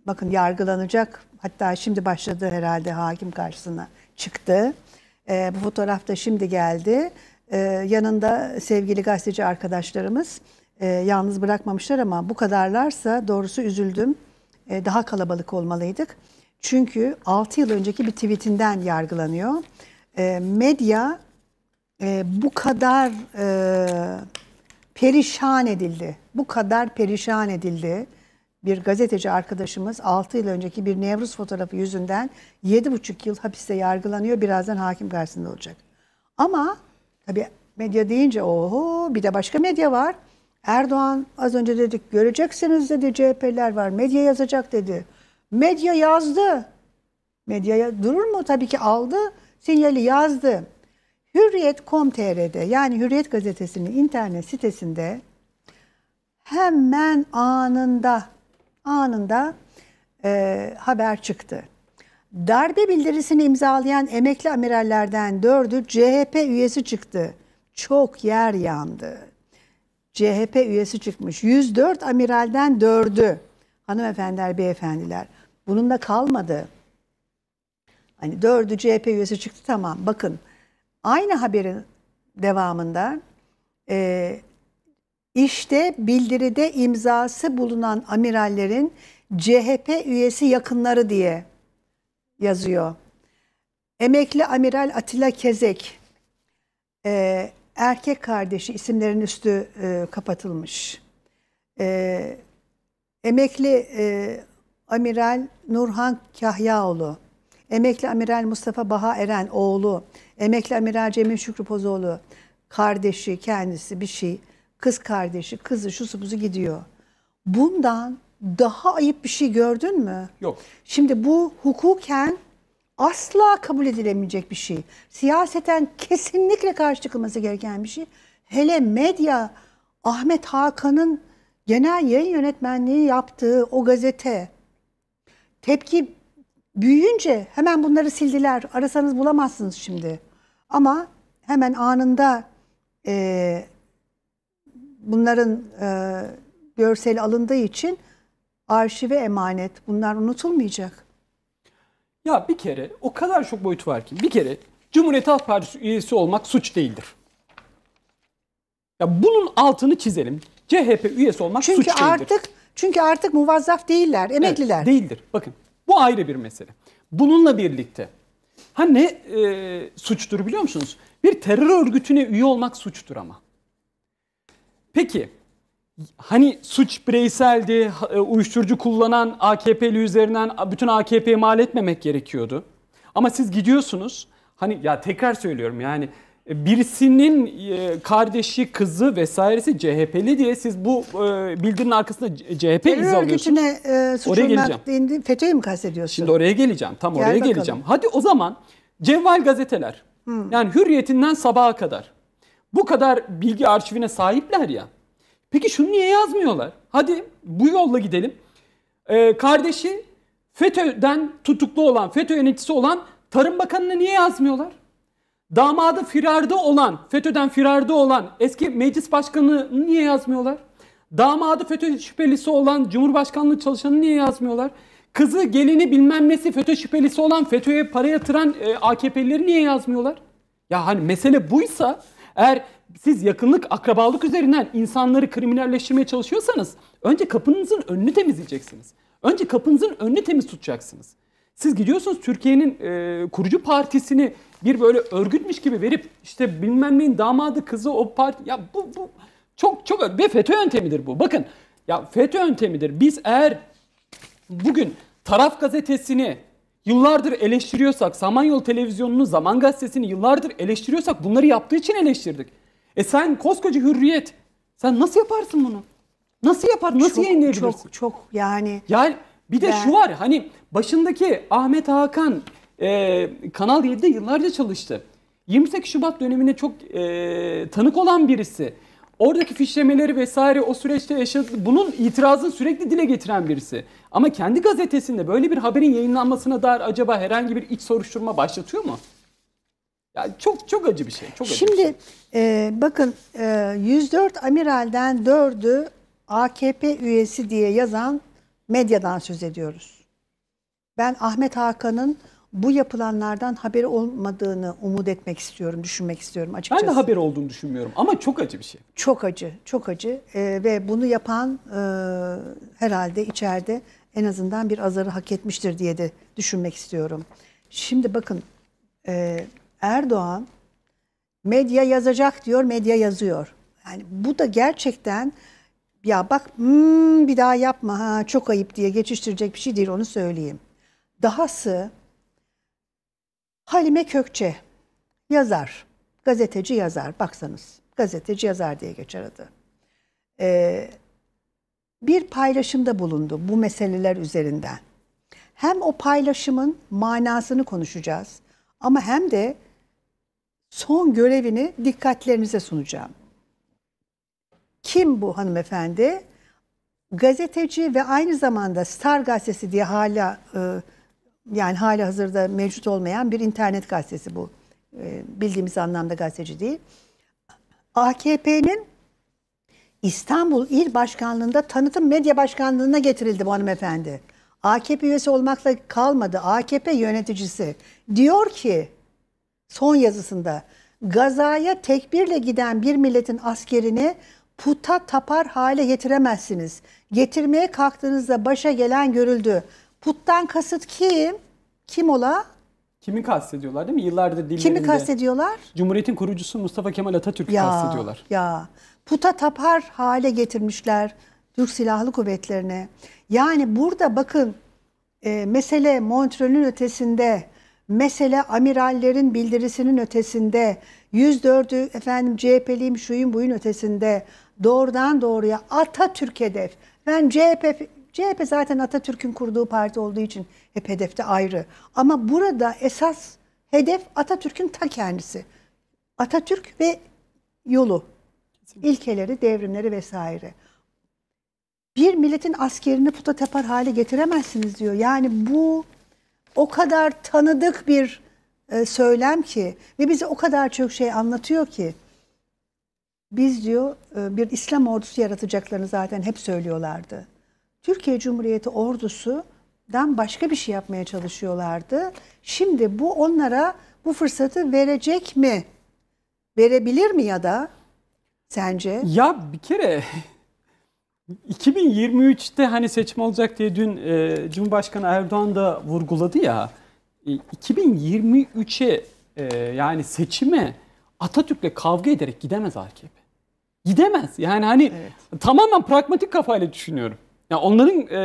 bakın yargılanacak hatta şimdi başladı herhalde hakim karşısına çıktı. Bu fotoğraf da şimdi geldi. Yanında sevgili gazeteci arkadaşlarımız e, yalnız bırakmamışlar ama bu kadarlarsa doğrusu üzüldüm. E, daha kalabalık olmalıydık. Çünkü 6 yıl önceki bir tweetinden yargılanıyor. E, medya e, bu kadar e, perişan edildi. Bu kadar perişan edildi. Bir gazeteci arkadaşımız 6 yıl önceki bir Nevruz fotoğrafı yüzünden 7,5 yıl hapiste yargılanıyor. Birazdan hakim karşısında olacak. Ama tabii medya deyince oho bir de başka medya var. Erdoğan az önce dedik göreceksiniz dedi CHP'ler var. Medya yazacak dedi. Medya yazdı. Medyaya durur mu? Tabii ki aldı. Sinyali yazdı. Hürriyet.com.tr'de yani Hürriyet gazetesinin internet sitesinde hemen anında anında e, haber çıktı. Darbe bildirisini imzalayan emekli amirallerden dördü CHP üyesi çıktı. Çok yer yandı. CHP üyesi çıkmış. 104 amiralden 4'ü. Hanımefendiler, beyefendiler. Bunun da kalmadı. Hani 4'ü CHP üyesi çıktı tamam. Bakın aynı haberin devamında e, işte bildiride imzası bulunan amirallerin CHP üyesi yakınları diye yazıyor. Emekli Amiral Atilla Kezek, e, erkek kardeşi isimlerin üstü e, kapatılmış. E, emekli e, Amiral Nurhan Kahyaoğlu, emekli Amiral Mustafa Baha Eren oğlu, emekli Amiral Cemil Şükrü Pozoğlu, kardeşi kendisi bir şey, kız kardeşi, kızı şu buzu gidiyor. Bundan daha ayıp bir şey gördün mü? Yok. Şimdi bu hukuken asla kabul edilemeyecek bir şey. Siyaseten kesinlikle karşı çıkılması gereken bir şey. Hele medya Ahmet Hakan'ın genel yayın yönetmenliği yaptığı o gazete tepki büyüyünce hemen bunları sildiler. Arasanız bulamazsınız şimdi. Ama hemen anında e, bunların e, görseli alındığı için arşive emanet. Bunlar unutulmayacak. Ya bir kere o kadar çok boyut var ki. Bir kere Cumhuriyet Halk Partisi üyesi olmak suç değildir. Ya bunun altını çizelim. CHP üyesi olmak çünkü suç artık, değildir. Çünkü artık muvazzaf değiller, emekliler. Evet, değildir. Bakın bu ayrı bir mesele. Bununla birlikte ha ne e, suçtur biliyor musunuz? Bir terör örgütüne üye olmak suçtur ama. Peki hani suç bireyseldi, e, uyuşturucu kullanan AKP'li üzerinden bütün AKP'ye mal etmemek gerekiyordu. Ama siz gidiyorsunuz, hani ya tekrar söylüyorum yani e, birisinin e, kardeşi, kızı vesairesi CHP'li diye siz bu bildirinin arkasında CHP Terör izi alıyorsunuz. Terör örgütüne e, FETÖ'yü mü kastediyorsun? Şimdi oraya geleceğim, tam oraya bakalım. geleceğim. Hadi o zaman cevval gazeteler, hmm. yani hürriyetinden sabaha kadar bu kadar bilgi arşivine sahipler ya. Peki şunu niye yazmıyorlar? Hadi bu yolla gidelim. Ee, kardeşi FETÖ'den tutuklu olan, FETÖ yöneticisi olan Tarım Bakanı'na niye yazmıyorlar? Damadı firarda olan, FETÖ'den firarda olan eski meclis başkanı niye yazmıyorlar? Damadı FETÖ şüphelisi olan Cumhurbaşkanlığı çalışanı niye yazmıyorlar? Kızı, gelini bilmem nesi FETÖ şüphelisi olan FETÖ'ye para yatıran e, AKP'lileri niye yazmıyorlar? Ya hani mesele buysa eğer siz yakınlık, akrabalık üzerinden insanları kriminalleştirmeye çalışıyorsanız önce kapınızın önünü temizleyeceksiniz. Önce kapınızın önünü temiz tutacaksınız. Siz gidiyorsunuz Türkiye'nin e, kurucu partisini bir böyle örgütmüş gibi verip işte bilmem neyin damadı kızı o parti ya bu bu çok çok ve FETÖ yöntemidir bu. Bakın ya FETÖ yöntemidir. Biz eğer bugün taraf gazetesini yıllardır eleştiriyorsak, Samanyolu Televizyonu'nu, Zaman Gazetesi'ni yıllardır eleştiriyorsak bunları yaptığı için eleştirdik. E sen koskoca hürriyet, sen nasıl yaparsın bunu? Nasıl yapar, nasıl çok, yayınlayabilirsin? Çok, çok yani. Yani bir de ben... şu var hani başındaki Ahmet Hakan e, Kanal 7'de yıllarca çalıştı. 28 Şubat dönemine çok e, tanık olan birisi. Oradaki fişlemeleri vesaire o süreçte yaşadığı bunun itirazını sürekli dile getiren birisi. Ama kendi gazetesinde böyle bir haberin yayınlanmasına dair acaba herhangi bir iç soruşturma başlatıyor mu? yani çok çok acı bir şey. Çok acı Şimdi bir şey. E, bakın e, 104 amiralden 4'ü AKP üyesi diye yazan medyadan söz ediyoruz. Ben Ahmet Hakan'ın bu yapılanlardan haberi olmadığını umut etmek istiyorum, düşünmek istiyorum açıkçası. Ben de haber olduğunu düşünmüyorum ama çok acı bir şey. Çok acı, çok acı e, ve bunu yapan e, herhalde içeride en azından bir azarı hak etmiştir diye de düşünmek istiyorum. Şimdi bakın e, Erdoğan medya yazacak diyor, medya yazıyor. Yani bu da gerçekten ya bak hmm, bir daha yapma ha çok ayıp diye geçiştirecek bir şey değil onu söyleyeyim. Dahası Halime Kökçe, yazar, gazeteci yazar, baksanız gazeteci yazar diye geçer adı. Ee, bir paylaşımda bulundu bu meseleler üzerinden. Hem o paylaşımın manasını konuşacağız ama hem de son görevini dikkatlerinize sunacağım. Kim bu hanımefendi? Gazeteci ve aynı zamanda Star Gazetesi diye hala e, yani hali hazırda mevcut olmayan bir internet gazetesi bu. Ee, bildiğimiz anlamda gazeteci değil. AKP'nin İstanbul İl Başkanlığı'nda tanıtım medya başkanlığına getirildi bu hanımefendi. AKP üyesi olmakla kalmadı. AKP yöneticisi diyor ki son yazısında Gaza'ya tekbirle giden bir milletin askerini puta tapar hale getiremezsiniz. Getirmeye kalktığınızda başa gelen görüldü. Puttan kasıt kim? Kim ola? Kimi kastediyorlar değil mi? Yıllardır dillerinde. Kimi kastediyorlar? Cumhuriyet'in kurucusu Mustafa Kemal Atatürk'ü ya, kastediyorlar. Ya puta tapar hale getirmişler Türk Silahlı Kuvvetleri'ni. Yani burada bakın e, mesele Montreux'ün ötesinde, mesele amirallerin bildirisinin ötesinde, 104'ü efendim CHP'liyim şuyun buyun ötesinde doğrudan doğruya Atatürk hedef. Ben CHP CHP zaten Atatürk'ün kurduğu parti olduğu için hep hedefte ayrı. Ama burada esas hedef Atatürk'ün ta kendisi. Atatürk ve yolu, ilkeleri, devrimleri vesaire. Bir milletin askerini puta tepar hale getiremezsiniz diyor. Yani bu o kadar tanıdık bir e, söylem ki ve bize o kadar çok şey anlatıyor ki biz diyor e, bir İslam ordusu yaratacaklarını zaten hep söylüyorlardı. Türkiye Cumhuriyeti ordusundan başka bir şey yapmaya çalışıyorlardı. Şimdi bu onlara bu fırsatı verecek mi? Verebilir mi ya da sence? Ya bir kere 2023'te hani seçim olacak diye dün e, Cumhurbaşkanı Erdoğan da vurguladı ya. E, 2023'e e, yani seçime Atatürk'le kavga ederek gidemez AKP. Gidemez. Yani hani evet. tamamen pragmatik kafayla düşünüyorum. Yani onların e,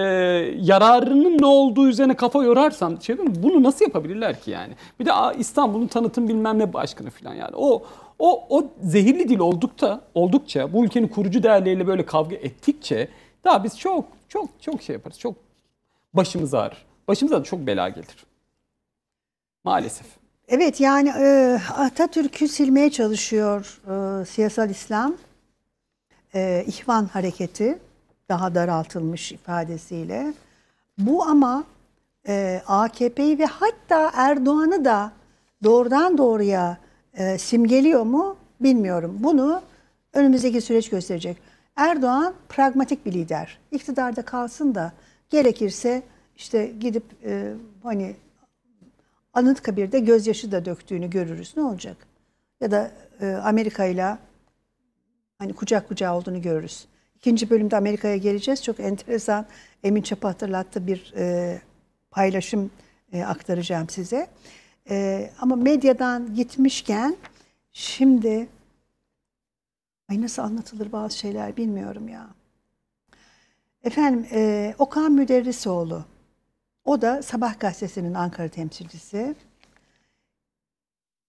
yararının ne olduğu üzerine kafa yorarsam şey diyorum, bunu nasıl yapabilirler ki yani? Bir de İstanbul'un tanıtım bilmem ne başkanı falan yani. O o o zehirli dil oldukça oldukça bu ülkenin kurucu değerleriyle böyle kavga ettikçe daha biz çok çok çok şey yaparız. Çok başımız ağrır. Başımıza da çok bela gelir. Maalesef. Evet yani e, Atatürk'ü silmeye çalışıyor e, siyasal İslam. E, İhvan hareketi daha daraltılmış ifadesiyle. Bu ama e, AKP'yi ve hatta Erdoğan'ı da doğrudan doğruya e, simgeliyor mu bilmiyorum. Bunu önümüzdeki süreç gösterecek. Erdoğan pragmatik bir lider. İktidarda kalsın da gerekirse işte gidip e, hani Anıtkabir'de gözyaşı da döktüğünü görürüz. Ne olacak? Ya da e, Amerika ile hani kucak kucağı olduğunu görürüz. İkinci bölümde Amerika'ya geleceğiz. Çok enteresan Emin Çapa hatırlattı bir e, paylaşım e, aktaracağım size. E, ama medyadan gitmişken şimdi ay nasıl anlatılır bazı şeyler bilmiyorum ya. Efendim e, Okan Müderrisoğlu o da Sabah Gazetesi'nin Ankara temsilcisi.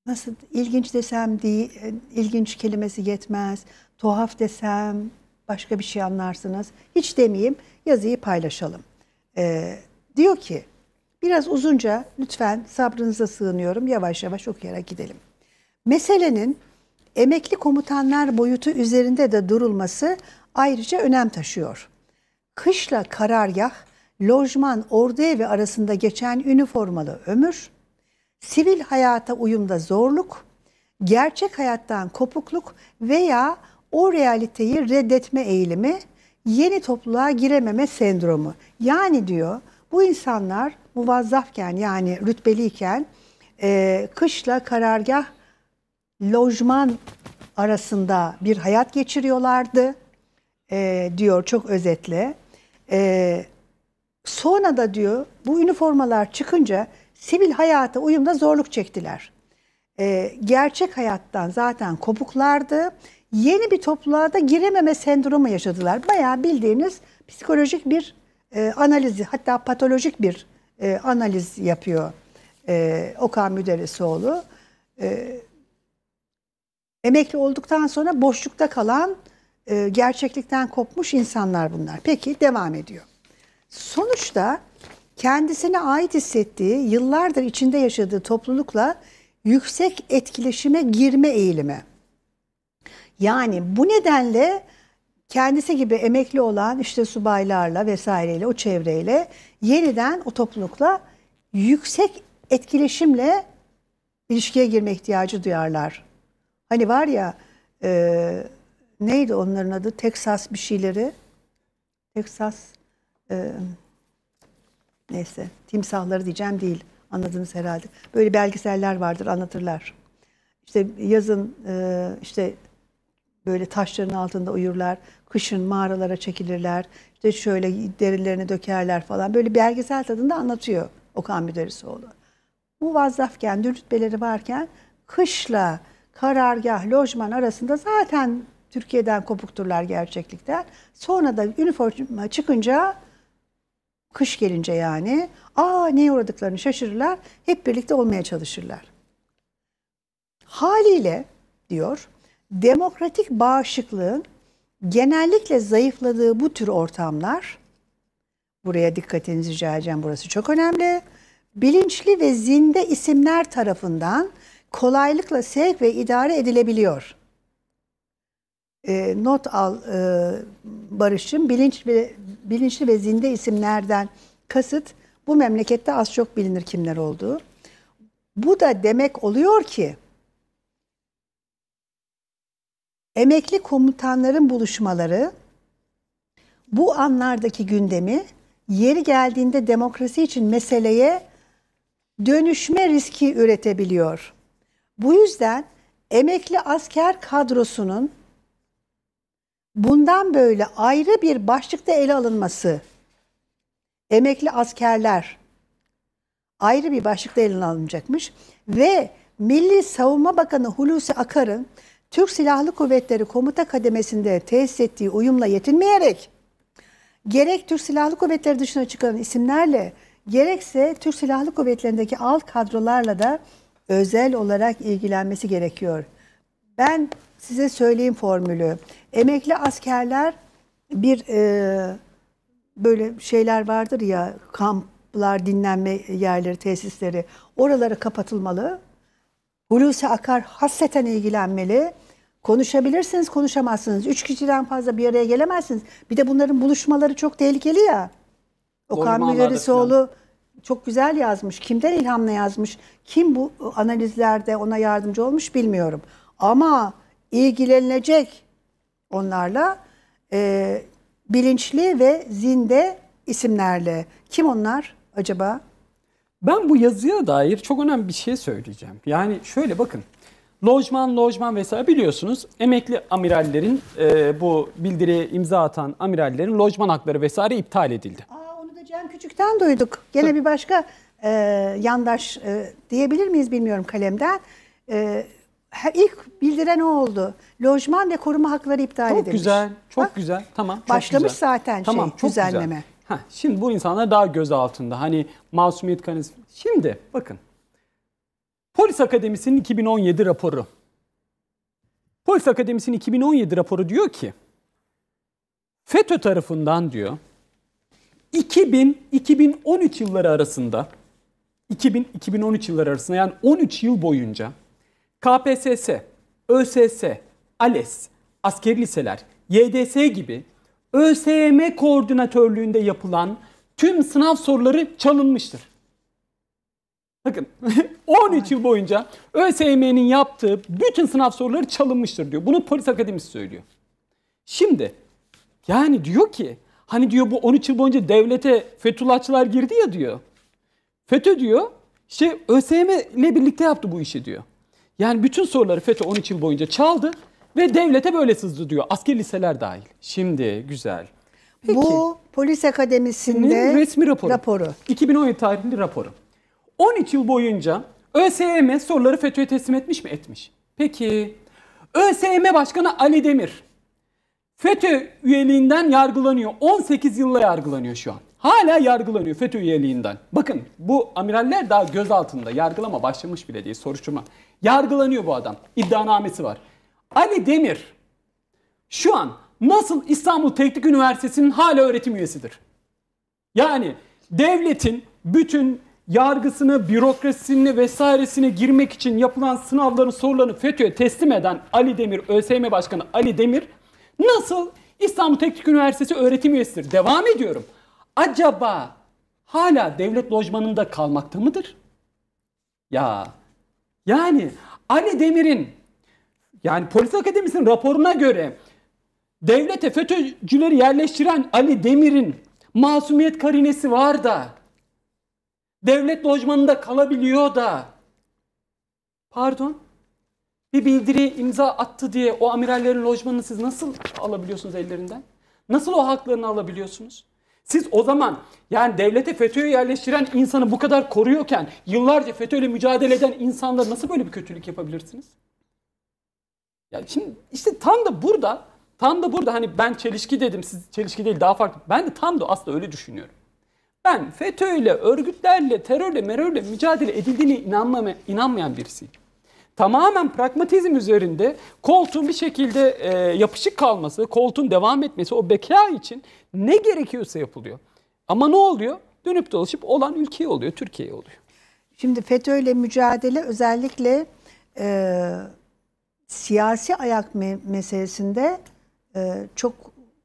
Nasıl ilginç desem değil, e, ilginç kelimesi yetmez. Tuhaf desem, başka bir şey anlarsınız. Hiç demeyeyim yazıyı paylaşalım. Ee, diyor ki biraz uzunca lütfen sabrınıza sığınıyorum yavaş yavaş okuyarak gidelim. Meselenin emekli komutanlar boyutu üzerinde de durulması ayrıca önem taşıyor. Kışla karargah, lojman, ordu evi arasında geçen üniformalı ömür, sivil hayata uyumda zorluk, gerçek hayattan kopukluk veya o realiteyi reddetme eğilimi, yeni topluluğa girememe sendromu. Yani diyor bu insanlar muvazzafken yani rütbeliyken e, kışla karargah lojman arasında bir hayat geçiriyorlardı e, diyor çok özetle. E, sonra da diyor bu üniformalar çıkınca sivil hayata uyumda zorluk çektiler. E, gerçek hayattan zaten kopuklardı yeni bir topluluğa da girememe sendromu yaşadılar. Bayağı bildiğiniz psikolojik bir e, analizi hatta patolojik bir e, analiz yapıyor e, Okan Müderrisoğlu. E, emekli olduktan sonra boşlukta kalan e, gerçeklikten kopmuş insanlar bunlar. Peki devam ediyor. Sonuçta kendisine ait hissettiği, yıllardır içinde yaşadığı toplulukla yüksek etkileşime girme eğilimi. Yani bu nedenle kendisi gibi emekli olan işte subaylarla vesaireyle o çevreyle yeniden o toplulukla yüksek etkileşimle ilişkiye girme ihtiyacı duyarlar. Hani var ya e, neydi onların adı? Texas bir şeyleri. Texas e, neyse timsahları diyeceğim değil. Anladınız herhalde. Böyle belgeseller vardır anlatırlar. İşte yazın e, işte böyle taşların altında uyurlar. Kışın mağaralara çekilirler. İşte şöyle derilerini dökerler falan. Böyle belgesel tadında anlatıyor Okan Müderrisoğlu. Muvazzafken, rütbeleri varken kışla karargah, lojman arasında zaten Türkiye'den kopukturlar gerçeklikten. Sonra da üniforma çıkınca kış gelince yani aa ne uğradıklarını şaşırırlar. Hep birlikte olmaya çalışırlar. Haliyle diyor demokratik bağışıklığın genellikle zayıfladığı bu tür ortamlar, buraya dikkatinizi rica edeceğim burası çok önemli, bilinçli ve zinde isimler tarafından kolaylıkla sevk ve idare edilebiliyor. E, not al e, Barış'ım, bilinç ve, bilinçli ve zinde isimlerden kasıt bu memlekette az çok bilinir kimler olduğu. Bu da demek oluyor ki emekli komutanların buluşmaları bu anlardaki gündemi yeri geldiğinde demokrasi için meseleye dönüşme riski üretebiliyor. Bu yüzden emekli asker kadrosunun bundan böyle ayrı bir başlıkta ele alınması, emekli askerler ayrı bir başlıkta ele alınacakmış ve Milli Savunma Bakanı Hulusi Akar'ın Türk Silahlı Kuvvetleri komuta kademesinde tesis ettiği uyumla yetinmeyerek gerek Türk Silahlı Kuvvetleri dışına çıkan isimlerle gerekse Türk Silahlı Kuvvetleri'ndeki alt kadrolarla da özel olarak ilgilenmesi gerekiyor. Ben size söyleyeyim formülü. Emekli askerler bir e, böyle şeyler vardır ya kamplar, dinlenme yerleri, tesisleri. Oraları kapatılmalı. Hulusi Akar hasreten ilgilenmeli. Konuşabilirsiniz, konuşamazsınız. Üç kişiden fazla bir araya gelemezsiniz. Bir de bunların buluşmaları çok tehlikeli ya. Okan Müderrisoğlu çok güzel yazmış. Kimden ilhamla yazmış? Kim bu analizlerde ona yardımcı olmuş bilmiyorum. Ama ilgilenilecek onlarla e, bilinçli ve zinde isimlerle. Kim onlar acaba? Ben bu yazıya dair çok önemli bir şey söyleyeceğim. Yani şöyle bakın. Lojman, lojman vesaire biliyorsunuz emekli amirallerin e, bu bildiriye imza atan amirallerin lojman hakları vesaire iptal edildi. Aa, onu da Cem Küçük'ten duyduk. Gene bir başka e, yandaş e, diyebilir miyiz bilmiyorum kalemden. E, ilk bildire ne oldu? Lojman ve koruma hakları iptal çok edilmiş. Çok güzel, çok Bak, güzel. Tamam. Çok başlamış güzel. zaten şey, tamam, şey, çok düzenleme. Güzel. Heh, şimdi bu insanlar daha göz altında. Hani masumiyet kanısı. Şimdi bakın Polis Akademisi'nin 2017 raporu. Polis Akademisi'nin 2017 raporu diyor ki FETÖ tarafından diyor 2000-2013 yılları arasında 2000-2013 yılları arasında yani 13 yıl boyunca KPSS, ÖSS, ALES, askeri liseler, YDS gibi ÖSYM koordinatörlüğünde yapılan tüm sınav soruları çalınmıştır. Bakın 13 yıl boyunca ÖSYM'nin yaptığı bütün sınav soruları çalınmıştır diyor. Bunu polis akademisi söylüyor. Şimdi yani diyor ki hani diyor bu 13 yıl boyunca devlete Fethullahçılar girdi ya diyor. FETÖ diyor şey ÖSYM ile birlikte yaptı bu işi diyor. Yani bütün soruları FETÖ 13 yıl boyunca çaldı ve devlete böyle sızdı diyor. Asker liseler dahil. Şimdi güzel. Peki. Bu polis akademisinde resmi raporu. raporu. 2017 tarihli raporu. 13 yıl boyunca ÖSYM e soruları FETÖ'ye teslim etmiş mi? Etmiş. Peki ÖSYM e Başkanı Ali Demir FETÖ üyeliğinden yargılanıyor. 18 yılla yargılanıyor şu an. Hala yargılanıyor FETÖ üyeliğinden. Bakın bu amiraller daha göz altında. Yargılama başlamış bile değil soruşturma. Yargılanıyor bu adam. İddianamesi var. Ali Demir şu an nasıl İstanbul Teknik Üniversitesi'nin hala öğretim üyesidir? Yani devletin bütün yargısını, bürokrasisini vesairesine girmek için yapılan sınavların sorularını FETÖ'ye teslim eden Ali Demir, ÖSYM Başkanı Ali Demir nasıl İstanbul Teknik Üniversitesi öğretim üyesidir? Devam ediyorum. Acaba hala devlet lojmanında kalmakta mıdır? Ya yani Ali Demir'in yani Polis Akademisi'nin raporuna göre devlete FETÖ'cüleri yerleştiren Ali Demir'in masumiyet karinesi var da devlet lojmanında kalabiliyor da. Pardon. Bir bildiri imza attı diye o amirallerin lojmanını siz nasıl alabiliyorsunuz ellerinden? Nasıl o haklarını alabiliyorsunuz? Siz o zaman yani devlete FETÖ'yü yerleştiren insanı bu kadar koruyorken yıllarca FETÖ'yle mücadele eden insanlar nasıl böyle bir kötülük yapabilirsiniz? Ya şimdi işte tam da burada tam da burada hani ben çelişki dedim siz çelişki değil daha farklı. Ben de tam da aslında öyle düşünüyorum. Ben FETÖ'yle, örgütlerle, terörle, merörle mücadele edildiğine inanmam inanmayan birisiyim. Tamamen pragmatizm üzerinde koltuğun bir şekilde e, yapışık kalması, koltuğun devam etmesi o beka için ne gerekiyorsa yapılıyor. Ama ne oluyor? Dönüp dolaşıp olan ülkeye oluyor, Türkiye'ye oluyor. Şimdi FETÖ'yle mücadele özellikle e, siyasi ayak me meselesinde e, çok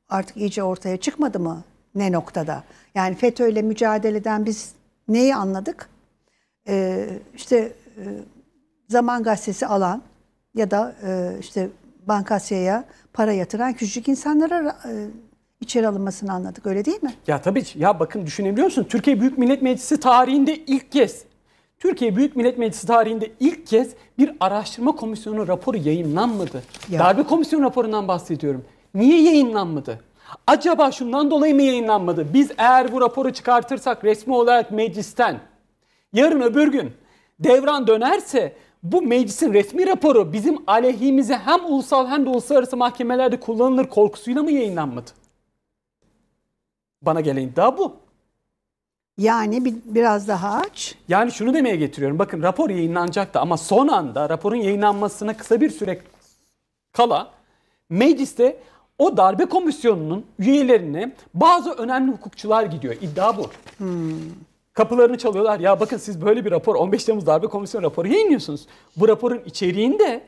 artık iyice ortaya çıkmadı mı? ne noktada? Yani FETÖ ile mücadeleden biz neyi anladık? Ee, işte e, Zaman Gazetesi alan ya da e, işte Bankasya'ya para yatıran küçük insanlara e, içeri alınmasını anladık öyle değil mi? Ya tabii ya bakın düşünebiliyor musun? Türkiye Büyük Millet Meclisi tarihinde ilk kez Türkiye Büyük Millet Meclisi tarihinde ilk kez bir araştırma komisyonu raporu yayınlanmadı. Ya. Darbe komisyonu raporundan bahsediyorum. Niye yayınlanmadı? Acaba şundan dolayı mı yayınlanmadı? Biz eğer bu raporu çıkartırsak resmi olarak meclisten yarın öbür gün devran dönerse bu meclisin resmi raporu bizim aleyhimize hem ulusal hem de uluslararası mahkemelerde kullanılır korkusuyla mı yayınlanmadı? Bana gelen Daha bu. Yani bir, biraz daha aç. Yani şunu demeye getiriyorum. Bakın rapor yayınlanacaktı ama son anda raporun yayınlanmasına kısa bir süre kala mecliste o darbe komisyonunun üyelerine bazı önemli hukukçular gidiyor. İddia bu. Hmm. Kapılarını çalıyorlar. Ya bakın siz böyle bir rapor 15 Temmuz darbe komisyonu raporu yayınlıyorsunuz. Bu raporun içeriğinde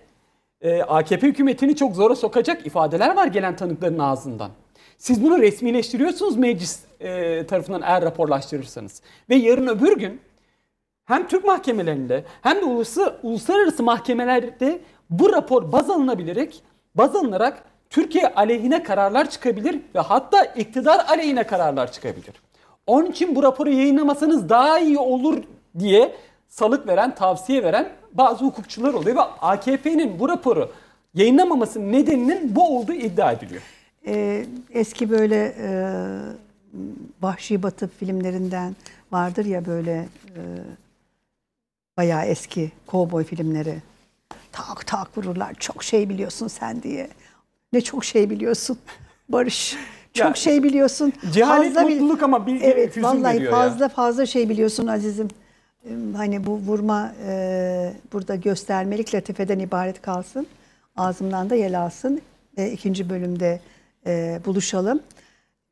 e, AKP hükümetini çok zora sokacak ifadeler var gelen tanıkların ağzından. Siz bunu resmileştiriyorsunuz meclis e, tarafından eğer raporlaştırırsanız. Ve yarın öbür gün hem Türk mahkemelerinde hem de uluslararası, mahkemelerde bu rapor baz alınabilerek baz alınarak Türkiye aleyhine kararlar çıkabilir ve hatta iktidar aleyhine kararlar çıkabilir. Onun için bu raporu yayınlamasanız daha iyi olur diye salık veren, tavsiye veren bazı hukukçular oluyor ve AKP'nin bu raporu yayınlamamasının nedeninin bu olduğu iddia ediliyor. Ee, eski böyle e, Vahşi Batı filmlerinden vardır ya böyle e, bayağı eski kovboy filmleri. Tak tak vururlar çok şey biliyorsun sen diye. Ne çok şey biliyorsun Barış. Çok ya, şey biliyorsun. Cehalet fazla mutluluk bil... ama bilgi evet, vallahi fazla ya. fazla şey biliyorsun azizim. Hani bu vurma e, burada göstermelik latifeden ibaret kalsın. Ağzımdan da yel alsın. E, ikinci bölümde e, buluşalım.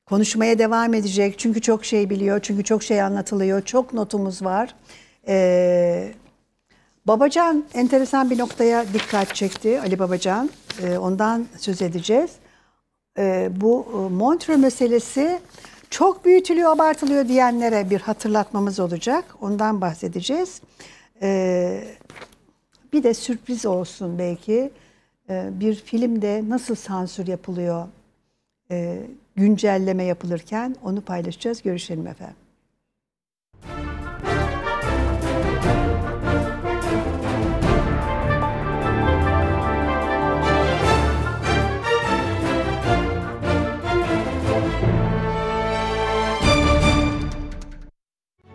Konuşmaya devam edecek. Çünkü çok şey biliyor. Çünkü çok şey anlatılıyor. Çok notumuz var. Eee Babacan enteresan bir noktaya dikkat çekti Ali Babacan. Ee, ondan söz edeceğiz. Ee, bu e, Montreux meselesi çok büyütülüyor, abartılıyor diyenlere bir hatırlatmamız olacak. Ondan bahsedeceğiz. Ee, bir de sürpriz olsun belki. bir filmde nasıl sansür yapılıyor, e, güncelleme yapılırken onu paylaşacağız. Görüşelim efendim.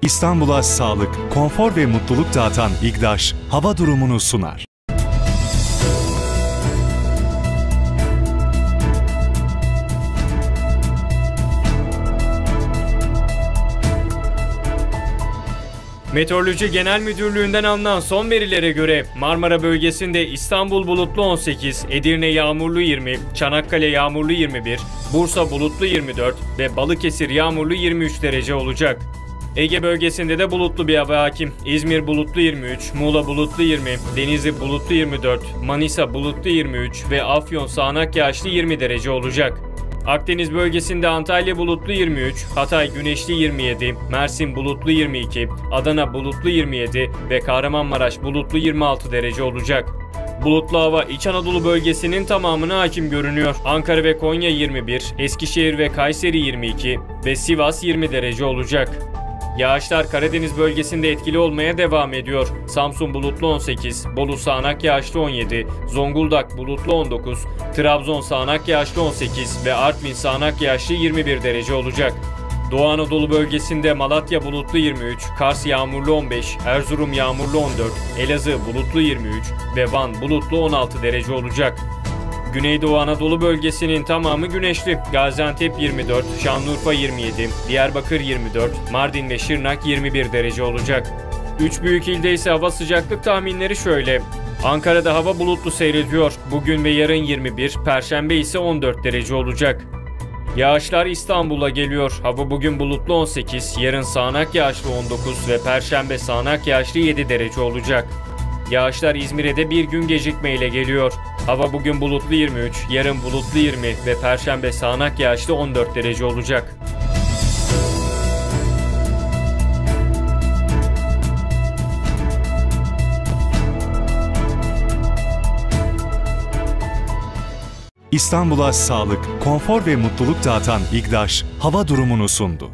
İstanbul'a sağlık, konfor ve mutluluk dağıtan İGDAŞ hava durumunu sunar. Meteoroloji Genel Müdürlüğü'nden alınan son verilere göre Marmara bölgesinde İstanbul bulutlu 18, Edirne yağmurlu 20, Çanakkale yağmurlu 21, Bursa bulutlu 24 ve Balıkesir yağmurlu 23 derece olacak. Ege bölgesinde de bulutlu bir hava hakim. İzmir bulutlu 23, Muğla bulutlu 20, Denizli bulutlu 24, Manisa bulutlu 23 ve Afyon sağanak yağışlı 20 derece olacak. Akdeniz bölgesinde Antalya bulutlu 23, Hatay güneşli 27, Mersin bulutlu 22, Adana bulutlu 27 ve Kahramanmaraş bulutlu 26 derece olacak. Bulutlu hava İç Anadolu bölgesinin tamamına hakim görünüyor. Ankara ve Konya 21, Eskişehir ve Kayseri 22 ve Sivas 20 derece olacak. Yağışlar Karadeniz bölgesinde etkili olmaya devam ediyor. Samsun bulutlu 18, Bolu sağanak yağışlı 17, Zonguldak bulutlu 19, Trabzon sağanak yağışlı 18 ve Artvin sağanak yağışlı 21 derece olacak. Doğu Anadolu bölgesinde Malatya bulutlu 23, Kars yağmurlu 15, Erzurum yağmurlu 14, Elazığ bulutlu 23 ve Van bulutlu 16 derece olacak. Güneydoğu Anadolu bölgesinin tamamı güneşli. Gaziantep 24, Şanlıurfa 27, Diyarbakır 24, Mardin ve Şırnak 21 derece olacak. Üç büyük ilde ise hava sıcaklık tahminleri şöyle. Ankara'da hava bulutlu seyrediyor. Bugün ve yarın 21, Perşembe ise 14 derece olacak. Yağışlar İstanbul'a geliyor. Hava bugün bulutlu 18, yarın sağanak yağışlı 19 ve perşembe sağanak yağışlı 7 derece olacak. Yağışlar İzmir'e de bir gün gecikmeyle geliyor. Hava bugün bulutlu 23, yarın bulutlu 20 ve perşembe sağanak yağışlı 14 derece olacak. İstanbul'a sağlık, konfor ve mutluluk dağıtan İGDAŞ hava durumunu sundu.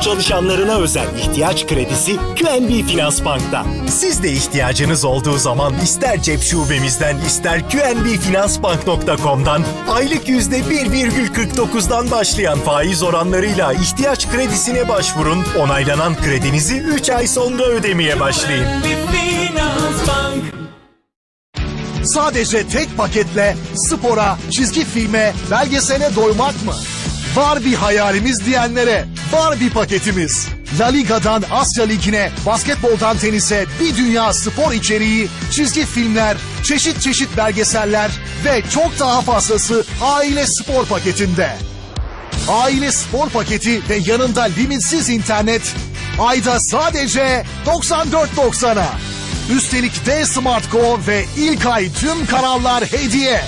çalışanlarına özel ihtiyaç kredisi QNB Finans Bank'ta. Siz de ihtiyacınız olduğu zaman ister cep şubemizden ister qnbfinansbank.com'dan aylık %1,49'dan başlayan faiz oranlarıyla ihtiyaç kredisine başvurun. Onaylanan kredinizi 3 ay sonra ödemeye başlayın. Sadece tek paketle spora, çizgi filme, belgesele doymak mı? Var bir hayalimiz diyenlere Barbie paketimiz. La Liga'dan Asya Ligi'ne, basketboldan tenise bir dünya spor içeriği, çizgi filmler, çeşit çeşit belgeseller ve çok daha fazlası aile spor paketinde. Aile spor paketi ve yanında limitsiz internet ayda sadece 94.90'a. Üstelik D Smart Go ve ilk ay tüm kanallar hediye.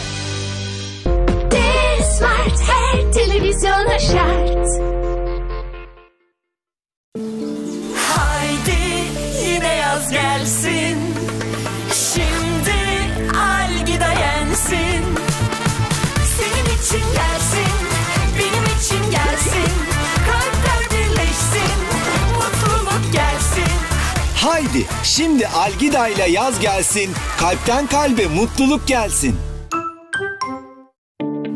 D Smart her televizyona şart. geldi. Şimdi Algida ile yaz gelsin, kalpten kalbe mutluluk gelsin.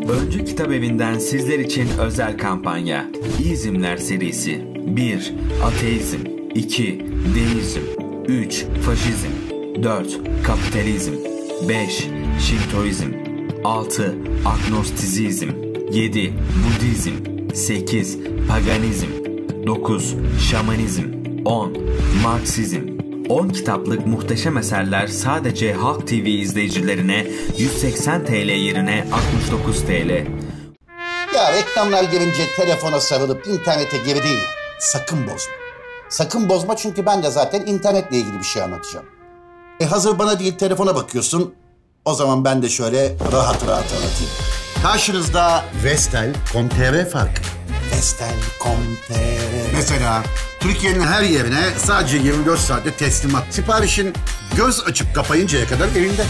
Öncü Kitap Evi'nden sizler için özel kampanya. İzimler serisi. 1. Ateizm 2. Deizm 3. Faşizm 4. Kapitalizm 5. Şintoizm 6. Agnostizizm 7. Budizm 8. Paganizm 9. Şamanizm 10. Marksizm 10 kitaplık muhteşem eserler sadece Halk TV izleyicilerine 180 TL yerine 69 TL. Ya reklamlar gelince telefona sarılıp internete girdiği sakın bozma. Sakın bozma çünkü ben de zaten internetle ilgili bir şey anlatacağım. E hazır bana değil telefona bakıyorsun. O zaman ben de şöyle rahat rahat anlatayım. Karşınızda Vestel.com.tr farkı. Vestel.com.tr Mesela Türkiye'nin her yerine sadece 24 saatte teslimat. Siparişin göz açıp kapayıncaya kadar elinde.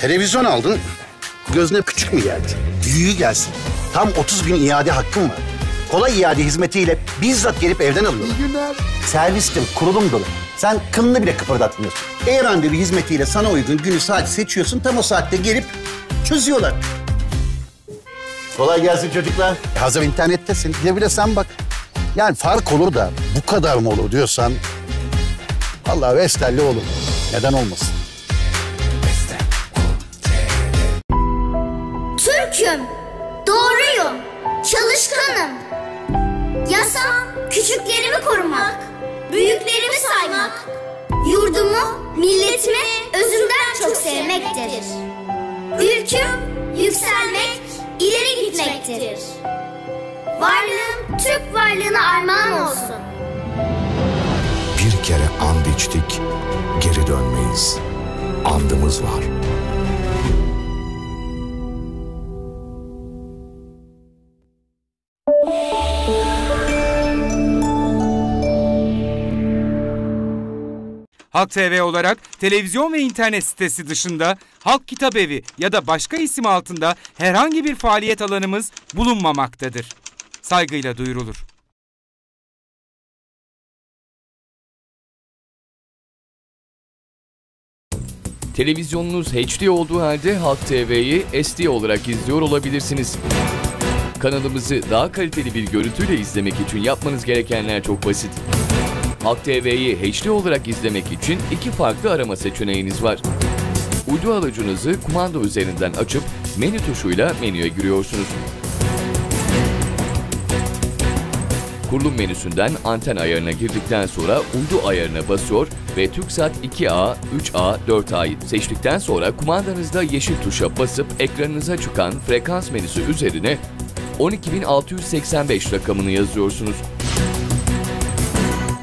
Televizyon aldın, gözüne küçük mü geldi? Büyüğü gelsin. Tam 30 bin iade hakkın var. Kolay iade hizmetiyle bizzat gelip evden alıyorlar. İyi günler. Servistim, kurulum dolu. Sen kılını bile kıpırdatmıyorsun. E-randevu hizmetiyle sana uygun günü saat seçiyorsun. Tam o saatte gelip çözüyorlar. Kolay gelsin çocuklar. E, hazır internettesin. Bile bile sen bak. Yani fark olur da bu kadar mı olur diyorsan... ...vallahi Vestel'le olur. Neden olmasın? Türk'üm, doğruyum, çalışkanım. Yasam küçüklerimi korumak, büyüklerimi saymak. Yurdumu, milletimi özümden çok sevmektir. Ülküm yükselmek, ileri gitmektir. Varlığın Türk varlığına armağan olsun. Bir kere and içtik, geri dönmeyiz. Andımız var. Halk TV olarak televizyon ve internet sitesi dışında Halk kitabevi ya da başka isim altında herhangi bir faaliyet alanımız bulunmamaktadır saygıyla duyurulur. Televizyonunuz HD olduğu halde Halk TV'yi SD olarak izliyor olabilirsiniz. Kanalımızı daha kaliteli bir görüntüyle izlemek için yapmanız gerekenler çok basit. Halk TV'yi HD olarak izlemek için iki farklı arama seçeneğiniz var. Uydu alıcınızı kumanda üzerinden açıp menü tuşuyla menüye giriyorsunuz. Kurulum menüsünden anten ayarına girdikten sonra uydu ayarına basıyor ve TürkSat 2A, 3A, 4A'yı seçtikten sonra kumandanızda yeşil tuşa basıp ekranınıza çıkan frekans menüsü üzerine 12685 rakamını yazıyorsunuz.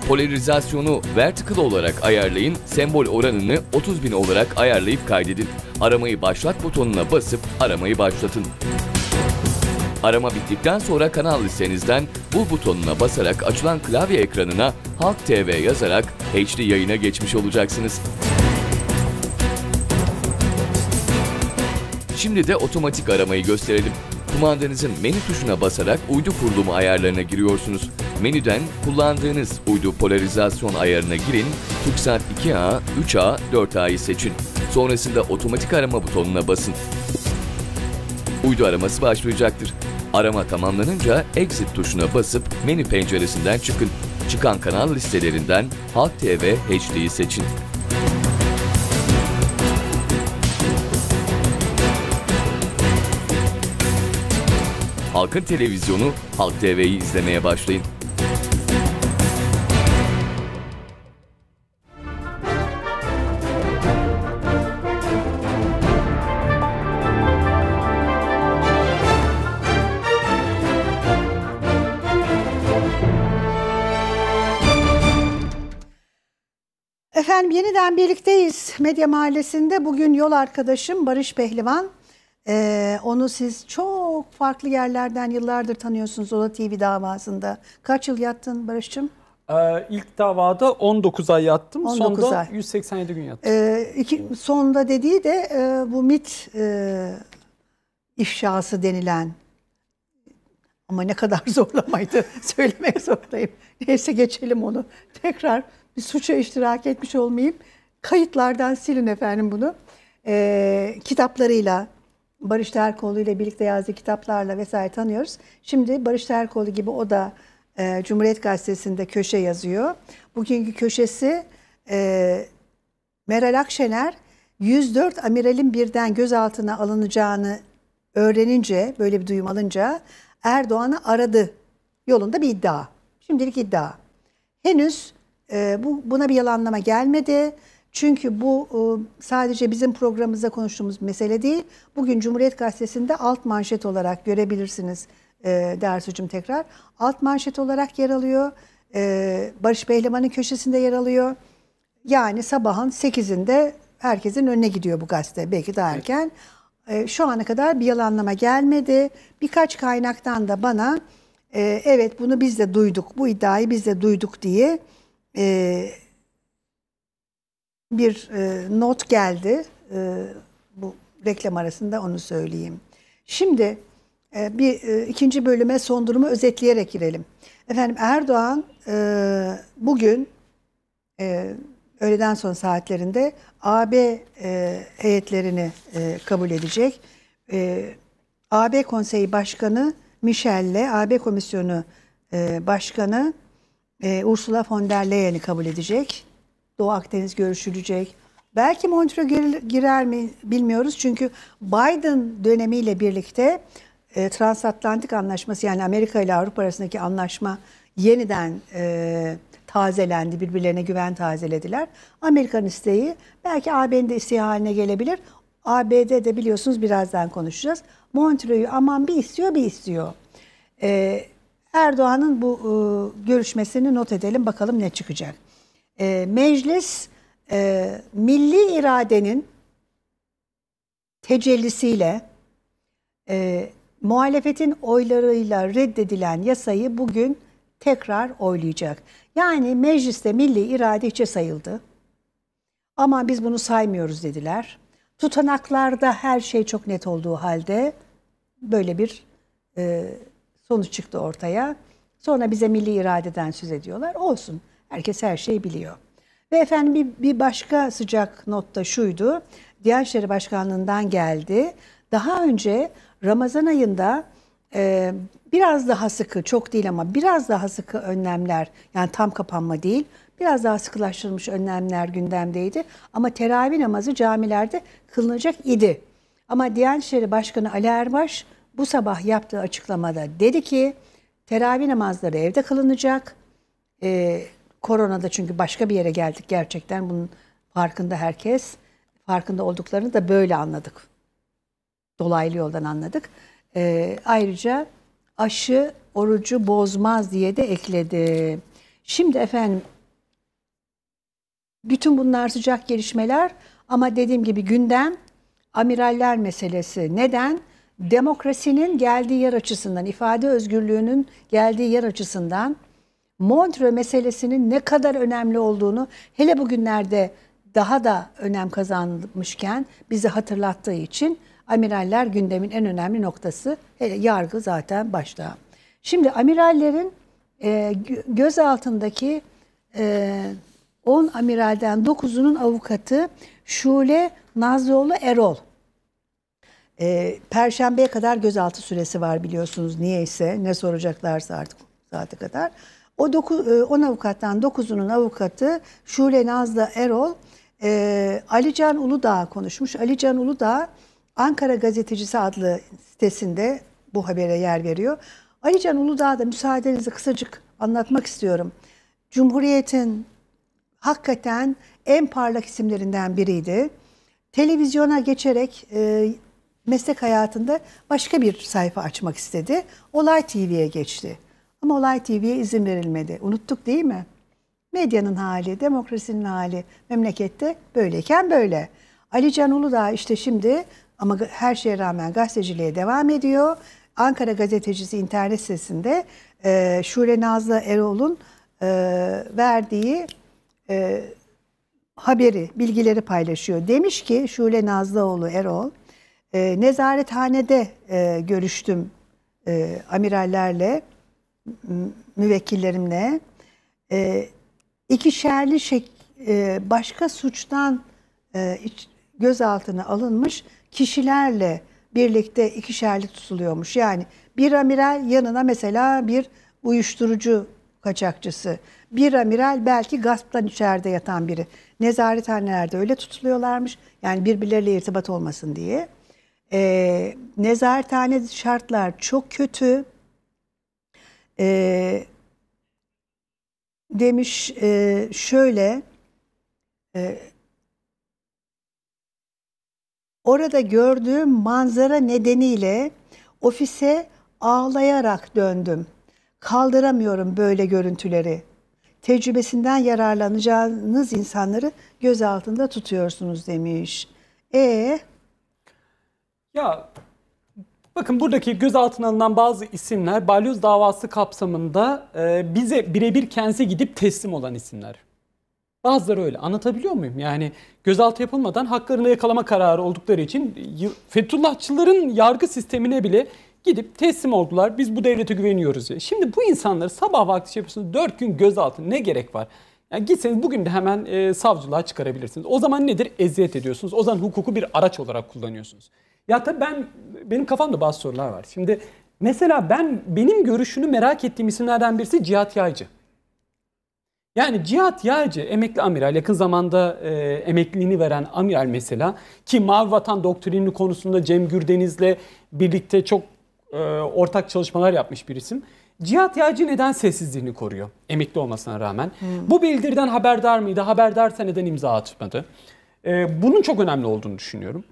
Polarizasyonu vertical olarak ayarlayın, sembol oranını 30.000 olarak ayarlayıp kaydedin. Aramayı başlat butonuna basıp aramayı başlatın. Arama bittikten sonra kanal listenizden bul butonuna basarak açılan klavye ekranına Halk TV yazarak HD yayına geçmiş olacaksınız. Şimdi de otomatik aramayı gösterelim. Kumandanızın menü tuşuna basarak uydu kurulumu ayarlarına giriyorsunuz. Menüden kullandığınız uydu polarizasyon ayarına girin, TürkSat 2A, 3A, 4A'yı seçin. Sonrasında otomatik arama butonuna basın. Uydu araması başlayacaktır. Arama tamamlanınca Exit tuşuna basıp menü penceresinden çıkın. Çıkan kanal listelerinden Halk TV HD'yi seçin. Halkın televizyonu Halk TV'yi izlemeye başlayın. Efendim yeniden birlikteyiz Medya Mahallesi'nde. Bugün yol arkadaşım Barış Pehlivan. Ee, onu siz çok farklı yerlerden yıllardır tanıyorsunuz Oda TV davasında. Kaç yıl yattın Barış'cığım? Ee, ilk davada 19 ay yattım. 19 sonda ay. 187 gün yattım. Ee, iki, sonda dediği de e, bu MIT e, ifşası denilen ama ne kadar zorlamaydı söylemek zorundayım. Neyse geçelim onu. Tekrar bir suça iştirak etmiş olmayayım. Kayıtlardan silin efendim bunu. E, kitaplarıyla, Barış Terkoğlu ile birlikte yazdığı kitaplarla vesaire tanıyoruz. Şimdi Barış Terkoğlu gibi o da e, Cumhuriyet Gazetesi'nde köşe yazıyor. Bugünkü köşesi e, Meral Akşener 104 amiralin birden gözaltına alınacağını öğrenince, böyle bir duyum alınca Erdoğan'ı aradı yolunda bir iddia. Şimdilik iddia. Henüz ee, bu Buna bir yalanlama gelmedi. Çünkü bu e, sadece bizim programımızda konuştuğumuz mesele değil. Bugün Cumhuriyet Gazetesi'nde alt manşet olarak görebilirsiniz e, Dersucum tekrar. Alt manşet olarak yer alıyor. E, Barış Behleman'ın köşesinde yer alıyor. Yani sabahın 8'inde herkesin önüne gidiyor bu gazete. Belki daha erken. Şu ana kadar bir yalanlama gelmedi. Birkaç kaynaktan da bana evet bunu biz de duyduk, bu iddiayı biz de duyduk diye e, bir e, not geldi. E, bu reklam arasında onu söyleyeyim. Şimdi e, bir e, ikinci bölüme son durumu özetleyerek girelim. Efendim Erdoğan e, bugün e, öğleden son saatlerinde AB e, heyetlerini e, kabul edecek. E, AB Konseyi Başkanı Michel'le AB Komisyonu e, Başkanı e, Ursula von der Leyen'i kabul edecek. Doğu Akdeniz görüşülecek. Belki Montreux girer, girer mi bilmiyoruz. Çünkü Biden dönemiyle birlikte e, transatlantik anlaşması yani Amerika ile Avrupa arasındaki anlaşma yeniden e, tazelendi. Birbirlerine güven tazelediler. Amerikan isteği belki AB'nin de isteği haline gelebilir. ABD'de biliyorsunuz birazdan konuşacağız. Montreux'u aman bir istiyor bir istiyor. E, Erdoğan'ın bu e, görüşmesini not edelim bakalım ne çıkacak. E, meclis e, milli iradenin tecellisiyle e, muhalefetin oylarıyla reddedilen yasayı bugün tekrar oylayacak. Yani mecliste milli irade içe sayıldı. Ama biz bunu saymıyoruz dediler. Tutanaklarda her şey çok net olduğu halde böyle bir e, Sonuç çıktı ortaya. Sonra bize milli iradeden söz ediyorlar. Olsun. Herkes her şeyi biliyor. Ve efendim bir, bir başka sıcak notta şuydu. Diyanet İşleri Başkanlığı'ndan geldi. Daha önce Ramazan ayında e, biraz daha sıkı, çok değil ama biraz daha sıkı önlemler, yani tam kapanma değil, biraz daha sıkılaştırılmış önlemler gündemdeydi. Ama teravih namazı camilerde kılınacak idi. Ama Diyanet İşleri Başkanı Ali Erbaş bu sabah yaptığı açıklamada dedi ki teravih namazları evde kılınacak. E, koronada çünkü başka bir yere geldik gerçekten bunun farkında herkes. Farkında olduklarını da böyle anladık. Dolaylı yoldan anladık. E, ayrıca aşı orucu bozmaz diye de ekledi. Şimdi efendim bütün bunlar sıcak gelişmeler ama dediğim gibi gündem amiraller meselesi. Neden? demokrasinin geldiği yer açısından, ifade özgürlüğünün geldiği yer açısından Montre meselesinin ne kadar önemli olduğunu hele bugünlerde daha da önem kazanmışken bizi hatırlattığı için amiraller gündemin en önemli noktası. Hele yargı zaten başta. Şimdi amirallerin e, göz altındaki e, 10 amiralden 9'unun avukatı Şule Nazlıoğlu Erol. E, Perşembeye kadar gözaltı süresi var biliyorsunuz niyeyse ne soracaklarsa artık saate kadar. O 10 e, avukattan 9'unun avukatı Şule Nazlı Erol, e, ee, Alican Uludağ konuşmuş. Alican Uludağ Ankara Gazetecisi adlı sitesinde bu habere yer veriyor. Alican Uludağ da müsaadenizle kısacık anlatmak istiyorum. Cumhuriyet'in hakikaten en parlak isimlerinden biriydi. Televizyona geçerek e, meslek hayatında başka bir sayfa açmak istedi. Olay TV'ye geçti. Ama Olay TV'ye izin verilmedi. Unuttuk değil mi? Medyanın hali, demokrasinin hali memlekette böyleyken böyle. Ali Can Uludağ işte şimdi ama her şeye rağmen gazeteciliğe devam ediyor. Ankara Gazetecisi internet sitesinde e, Şule Nazlı Erol'un e, verdiği e, haberi, bilgileri paylaşıyor. Demiş ki Şule Nazlıoğlu Erol, e, nezarethanede e, görüştüm e, amirallerle, müvekkillerimle. E, ikişerli şek, e, başka suçtan e, iç, gözaltına alınmış kişilerle birlikte ikişerli tutuluyormuş. Yani bir amiral yanına mesela bir uyuşturucu kaçakçısı, bir amiral belki gasptan içeride yatan biri. Nezarethanelerde öyle tutuluyorlarmış. Yani birbirleriyle irtibat olmasın diye. E, nezarethane şartlar çok kötü. E, demiş e, şöyle e, orada gördüğüm manzara nedeniyle ofise ağlayarak döndüm. Kaldıramıyorum böyle görüntüleri. Tecrübesinden yararlanacağınız insanları göz altında tutuyorsunuz demiş. E ya bakın buradaki gözaltına alınan bazı isimler balyoz davası kapsamında e, bize birebir kendisi gidip teslim olan isimler. Bazıları öyle. Anlatabiliyor muyum? Yani gözaltı yapılmadan haklarını yakalama kararı oldukları için Fethullahçıların yargı sistemine bile gidip teslim oldular. Biz bu devlete güveniyoruz diye. Şimdi bu insanları sabah vakti şey yapıyorsunuz. 4 gün gözaltı ne gerek var? Yani gitseniz bugün de hemen e, savcılığa çıkarabilirsiniz. O zaman nedir? Eziyet ediyorsunuz. O zaman hukuku bir araç olarak kullanıyorsunuz. Ya tabii ben benim kafamda bazı sorular var. Şimdi mesela ben benim görüşünü merak ettiğim isimlerden birisi Cihat Yaycı. Yani Cihat Yaycı emekli amiral yakın zamanda e, emekliliğini veren amiral mesela ki Mavi Vatan doktrinini konusunda Cem Gürdeniz'le birlikte çok e, ortak çalışmalar yapmış bir isim. Cihat Yaycı neden sessizliğini koruyor emekli olmasına rağmen? Hmm. Bu bildiriden haberdar mıydı? Haberdarsa neden imza atmadı? Ee, bunun çok önemli olduğunu düşünüyorum.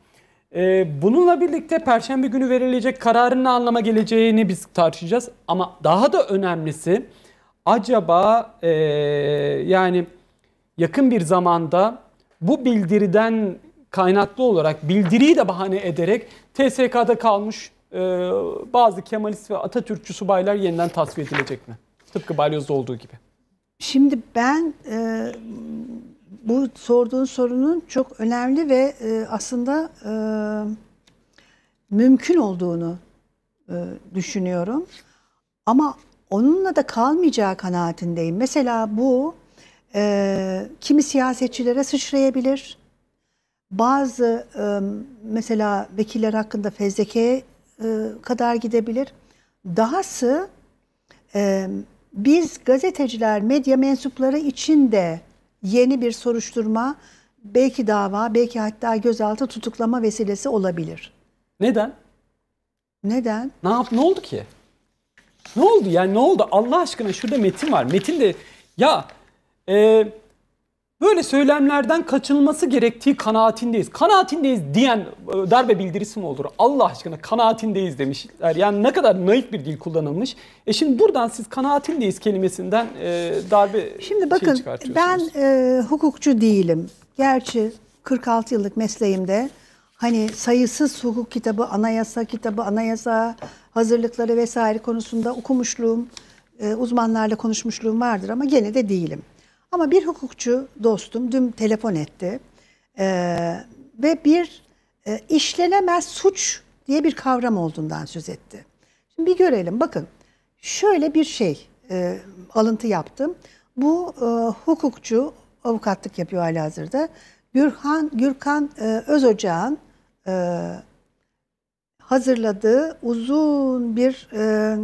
Ee, bununla birlikte Perşembe günü verilecek kararın ne anlama geleceğini biz tartışacağız. Ama daha da önemlisi acaba e, yani yakın bir zamanda bu bildiriden kaynaklı olarak bildiriyi de bahane ederek TSK'da kalmış ee, bazı Kemalist ve Atatürkçü subaylar yeniden tasfiye edilecek mi? Tıpkı balyozda olduğu gibi. Şimdi ben e, bu sorduğun sorunun çok önemli ve e, aslında e, mümkün olduğunu e, düşünüyorum. Ama onunla da kalmayacağı kanaatindeyim. Mesela bu e, kimi siyasetçilere sıçrayabilir. Bazı e, mesela vekiller hakkında fezleke e, kadar gidebilir. Dahası e, biz gazeteciler, medya mensupları için de yeni bir soruşturma, belki dava, belki hatta gözaltı tutuklama vesilesi olabilir. Neden? Neden? Ne yap? Ne oldu ki? Ne oldu? Yani ne oldu? Allah aşkına şurada metin var. Metin de ya e, böyle söylemlerden kaçınılması gerektiği kanaatindeyiz. Kanaatindeyiz diyen e, darbe bildirisi mi olur? Allah aşkına kanaatindeyiz demişler. Yani ne kadar naif bir dil kullanılmış. E şimdi buradan siz kanaatindeyiz kelimesinden e, darbe Şimdi bakın ben e, hukukçu değilim. Gerçi 46 yıllık mesleğimde hani sayısız hukuk kitabı, anayasa kitabı, anayasa hazırlıkları vesaire konusunda okumuşluğum, e, uzmanlarla konuşmuşluğum vardır ama gene de değilim. Ama bir hukukçu dostum dün telefon etti e, ve bir e, işlenemez suç diye bir kavram olduğundan söz etti. Şimdi bir görelim bakın şöyle bir şey e, alıntı yaptım. Bu e, hukukçu avukatlık yapıyor hala hazırda. Gürhan, Gürkan e, Özocağ'ın e, hazırladığı uzun bir e,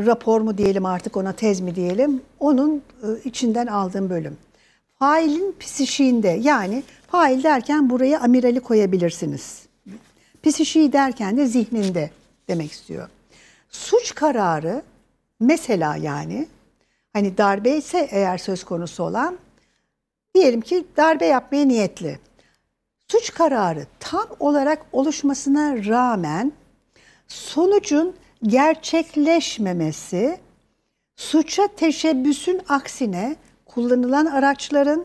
rapor mu diyelim artık ona tez mi diyelim onun e, içinden aldığım bölüm. Failin psişiğinde yani fail derken buraya amirali koyabilirsiniz. Psişiği derken de zihninde demek istiyor. Suç kararı mesela yani hani darbe ise eğer söz konusu olan diyelim ki darbe yapmaya niyetli. Suç kararı tam olarak oluşmasına rağmen sonucun gerçekleşmemesi, suça teşebbüsün aksine kullanılan araçların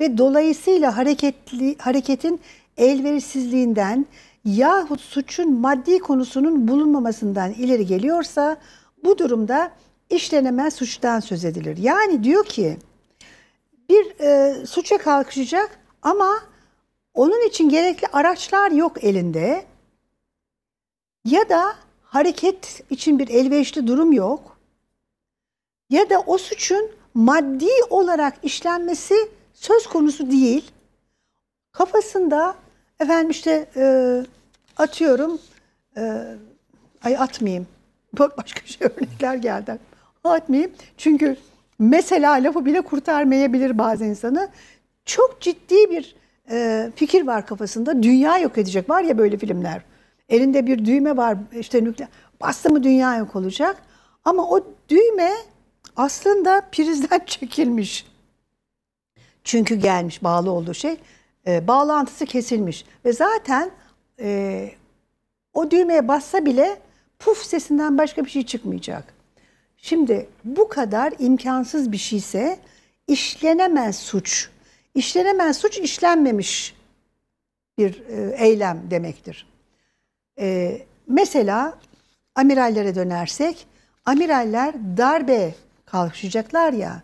ve dolayısıyla hareketli, hareketin elverişsizliğinden yahut suçun maddi konusunun bulunmamasından ileri geliyorsa bu durumda işlenemez suçtan söz edilir. Yani diyor ki bir e, suça kalkışacak ama onun için gerekli araçlar yok elinde ya da hareket için bir elverişli durum yok ya da o suçun maddi olarak işlenmesi söz konusu değil. Kafasında efendim işte e, atıyorum e, ay atmayayım. Başka şey örnekler geldi. Atmayayım. Çünkü mesela lafı bile kurtarmayabilir bazı insanı. Çok ciddi bir e, fikir var kafasında. Dünya yok edecek. Var ya böyle filmler. Elinde bir düğme var işte nükleer. Bastı mı dünya yok olacak. Ama o düğme aslında prizden çekilmiş. Çünkü gelmiş bağlı olduğu şey. E, bağlantısı kesilmiş. Ve zaten e, o düğmeye bassa bile puf sesinden başka bir şey çıkmayacak. Şimdi bu kadar imkansız bir şeyse işlenemez suç. İşlenemez suç işlenmemiş bir e, eylem demektir. E, mesela amirallere dönersek, amiraller darbe kalkışacaklar ya.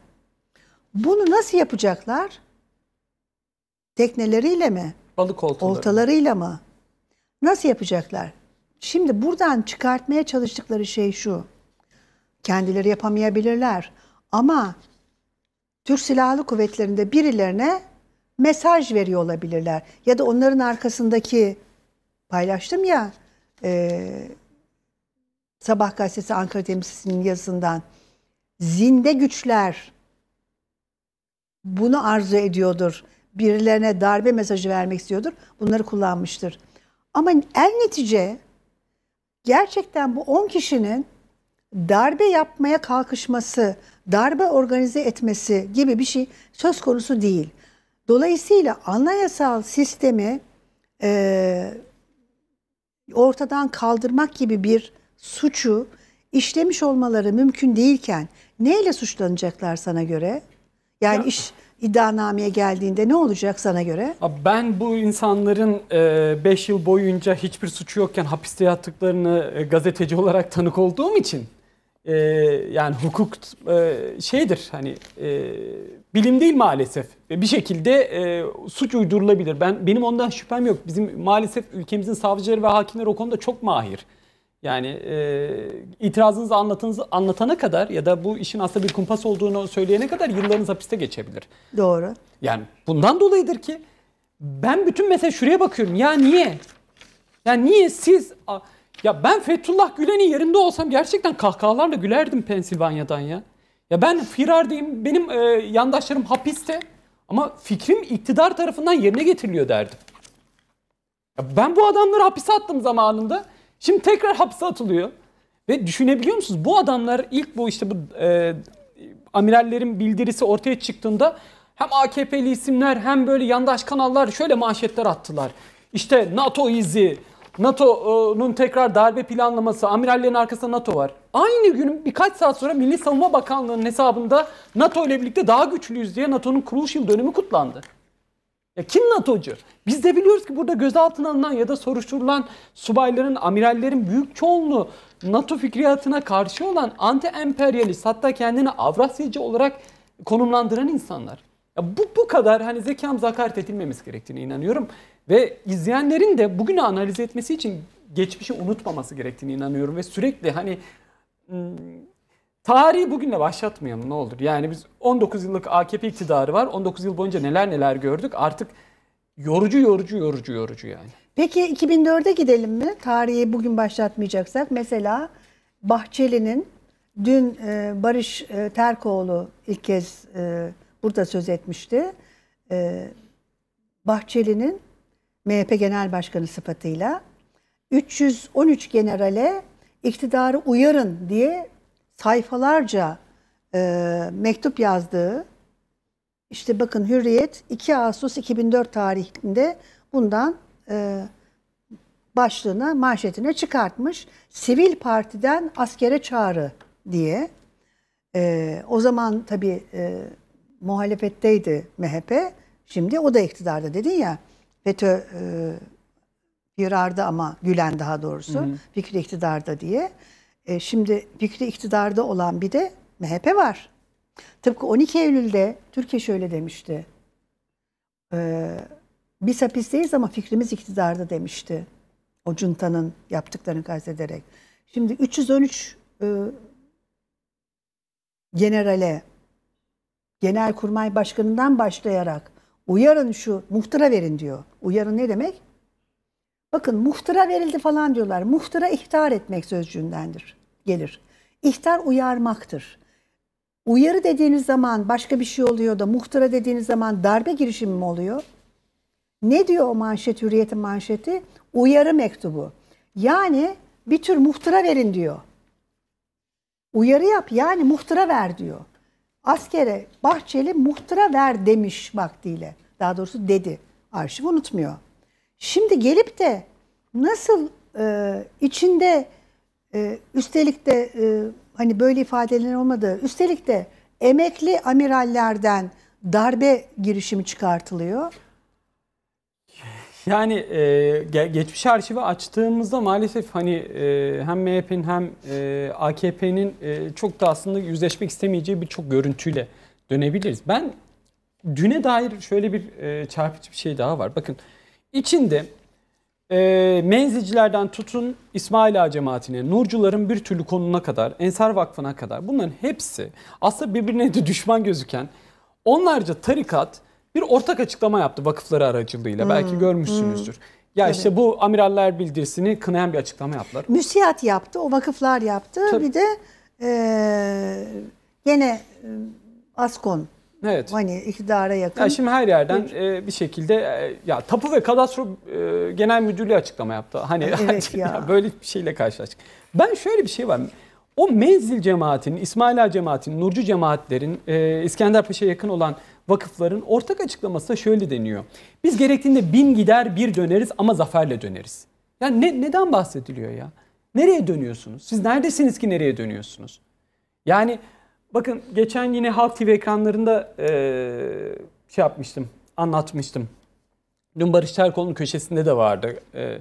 Bunu nasıl yapacaklar? Tekneleriyle mi? Balık oltaları. oltalarıyla mı? Nasıl yapacaklar? Şimdi buradan çıkartmaya çalıştıkları şey şu. Kendileri yapamayabilirler ama Türk Silahlı Kuvvetleri'nde birilerine mesaj veriyor olabilirler. Ya da onların arkasındaki paylaştım ya e, Sabah Gazetesi Ankara temsilcisinin yazısından zinde güçler bunu arzu ediyordur. Birilerine darbe mesajı vermek istiyordur. Bunları kullanmıştır. Ama el netice gerçekten bu 10 kişinin darbe yapmaya kalkışması, darbe organize etmesi gibi bir şey söz konusu değil. Dolayısıyla anayasal sistemi e, ortadan kaldırmak gibi bir suçu işlemiş olmaları mümkün değilken neyle suçlanacaklar sana göre? Yani ya. iş iddianameye geldiğinde ne olacak sana göre? Ben bu insanların 5 e, yıl boyunca hiçbir suçu yokken hapiste yattıklarını e, gazeteci olarak tanık olduğum için e, yani hukuk şeydir hani bilim değil maalesef. E, bir şekilde e, suç uydurulabilir. Ben benim ondan şüphem yok. Bizim maalesef ülkemizin savcıları ve hakimler o konuda çok mahir. Yani e, itirazınızı anlatınızı anlatana kadar ya da bu işin aslında bir kumpas olduğunu söyleyene kadar yıllarınız hapiste geçebilir. Doğru. Yani bundan dolayıdır ki ben bütün mesela şuraya bakıyorum. Ya niye? Ya niye siz ya ben Fethullah Gülen'in yerinde olsam gerçekten kahkahalarla gülerdim Pensilvanya'dan ya. Ya ben firardayım, benim e, yandaşlarım hapiste ama fikrim iktidar tarafından yerine getiriliyor derdim. Ya ben bu adamları hapise attım zamanında. Şimdi tekrar hapse atılıyor. Ve düşünebiliyor musunuz? Bu adamlar ilk bu işte bu e, amirallerin bildirisi ortaya çıktığında hem AKP'li isimler hem böyle yandaş kanallar şöyle manşetler attılar. İşte NATO izi, NATO'nun tekrar darbe planlaması, amirallerin arkasında NATO var. Aynı günün birkaç saat sonra Milli Savunma Bakanlığı'nın hesabında NATO ile birlikte daha güçlüyüz diye NATO'nun kuruluş yıl dönümü kutlandı. Ya kim NATO'cu? Biz de biliyoruz ki burada gözaltına alınan ya da soruşturulan subayların, amirallerin büyük çoğunluğu NATO fikriyatına karşı olan anti-emperyalist hatta kendini Avrasyacı olarak konumlandıran insanlar. Ya bu, bu kadar hani zekam hakaret edilmemiz gerektiğine inanıyorum. Ve izleyenlerin de bugünü analiz etmesi için geçmişi unutmaması gerektiğini inanıyorum. Ve sürekli hani hmm, tarihi bugünle başlatmayalım ne olur. Yani biz 19 yıllık AKP iktidarı var. 19 yıl boyunca neler neler gördük. Artık yorucu yorucu yorucu yorucu yani. Peki 2004'e gidelim mi? Tarihi bugün başlatmayacaksak. Mesela Bahçeli'nin dün e, Barış e, Terkoğlu ilk kez e, burada söz etmişti. Bahçeli'nin MHP Genel Başkanı sıfatıyla 313 generale iktidarı uyarın diye sayfalarca e, mektup yazdığı işte bakın Hürriyet 2 Ağustos 2004 tarihinde bundan e, başlığına, manşetine çıkartmış. Sivil partiden askere çağrı diye. E, o zaman tabii e, muhalefetteydi MHP. Şimdi o da iktidarda dedin ya. FETÖ e, yararda ama Gülen daha doğrusu. Hı hı. Fikri iktidarda diye. E, şimdi fikri iktidarda olan bir de MHP var. Tıpkı 12 Eylül'de Türkiye şöyle demişti. E, biz hapisteyiz ama fikrimiz iktidarda demişti. O cuntanın yaptıklarını kastederek. Şimdi 313 e, generale, kurmay başkanından başlayarak Uyarın şu muhtıra verin diyor. Uyarın ne demek? Bakın muhtıra verildi falan diyorlar. Muhtıra ihtar etmek sözcüğündendir. Gelir. İhtar uyarmaktır. Uyarı dediğiniz zaman başka bir şey oluyor da muhtıra dediğiniz zaman darbe girişimi mi oluyor? Ne diyor o manşet, hürriyetin manşeti? Uyarı mektubu. Yani bir tür muhtıra verin diyor. Uyarı yap yani muhtıra ver diyor askere Bahçeli muhtıra ver demiş vaktiyle. Daha doğrusu dedi. Arşiv unutmuyor. Şimdi gelip de nasıl e, içinde e, üstelik de e, hani böyle ifadelerin olmadığı üstelik de emekli amirallerden darbe girişimi çıkartılıyor. Yani e, geçmiş arşivi açtığımızda maalesef hani e, hem MHP'nin hem e, AKP'nin e, çok da aslında yüzleşmek istemeyeceği birçok görüntüyle dönebiliriz. Ben düne dair şöyle bir e, çarpıcı bir şey daha var. Bakın içinde e, menzicilerden tutun İsmail Ağa cemaatine, Nurcuların bir türlü konuna kadar, Ensar Vakfı'na kadar bunların hepsi aslında birbirine de düşman gözüken onlarca tarikat bir ortak açıklama yaptı vakıfları aracılığıyla. Hmm. Belki hmm. görmüşsünüzdür. Hmm. Ya evet. işte bu amiraller bildirisini kınayan bir açıklama yaptılar. Müsiyat yaptı, o vakıflar yaptı. Tabii. Bir de e, gene e, Askon Evet. Hani iktidara yakın. Ya şimdi her yerden e, bir şekilde e, ya Tapu ve Kadastro e, Genel Müdürlüğü açıklama yaptı. Hani evet ya böyle bir şeyle karşılaştık. Ben şöyle bir şey var. O menzil cemaatinin, İsmaila cemaatinin, Nurcu cemaatlerin, e, İskenderpaşa'ya yakın olan vakıfların ortak açıklaması da şöyle deniyor. Biz gerektiğinde bin gider bir döneriz ama zaferle döneriz. Yani ne, neden bahsediliyor ya? Nereye dönüyorsunuz? Siz neredesiniz ki nereye dönüyorsunuz? Yani bakın geçen yine Halk TV ekranlarında ee, şey yapmıştım, anlatmıştım. Dün Barış Terkoğlu'nun köşesinde de vardı. E,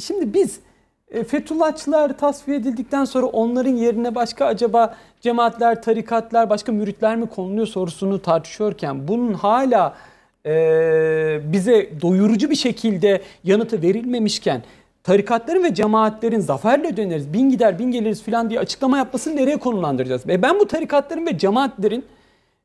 şimdi biz e, Fethullahçılar tasfiye edildikten sonra onların yerine başka acaba cemaatler, tarikatlar, başka müritler mi konuluyor sorusunu tartışıyorken bunun hala e, bize doyurucu bir şekilde yanıtı verilmemişken tarikatların ve cemaatlerin zaferle döneriz, bin gider bin geliriz filan diye açıklama yapmasını nereye konulandıracağız? E ben bu tarikatların ve cemaatlerin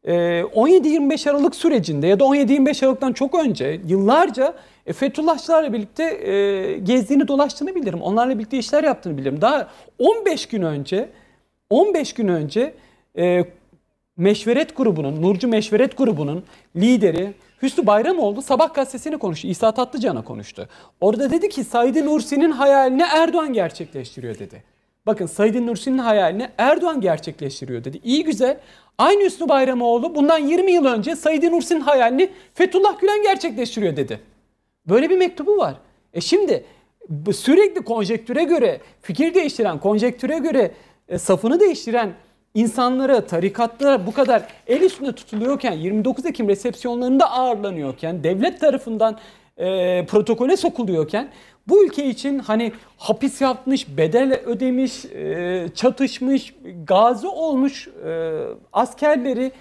17-25 ee, Aralık sürecinde ya da 17-25 Aralık'tan çok önce yıllarca e, Fethullahçılarla birlikte e, gezdiğini dolaştığını bilirim. Onlarla birlikte işler yaptığını bilirim. Daha 15 gün önce 15 gün önce e, Meşveret grubunun, Nurcu Meşveret grubunun lideri Hüsnü Bayramoğlu sabah gazetesini konuştu. İsa Tatlıcan'a konuştu. Orada dedi ki Said Nursi'nin hayalini Erdoğan gerçekleştiriyor dedi. Bakın Said Nursi'nin hayalini Erdoğan gerçekleştiriyor dedi. İyi güzel Aynı Hüsnü Bayramoğlu bundan 20 yıl önce Said Nursi'nin hayalini Fethullah Gülen gerçekleştiriyor dedi. Böyle bir mektubu var. E şimdi sürekli konjektüre göre, fikir değiştiren, konjektüre göre e, safını değiştiren insanlara, tarikatlara bu kadar el üstünde tutuluyorken, 29 Ekim resepsiyonlarında ağırlanıyorken, devlet tarafından e, protokole sokuluyorken bu ülke için hani hapis yapmış, bedel ödemiş, e, çatışmış, gazi olmuş e, askerleri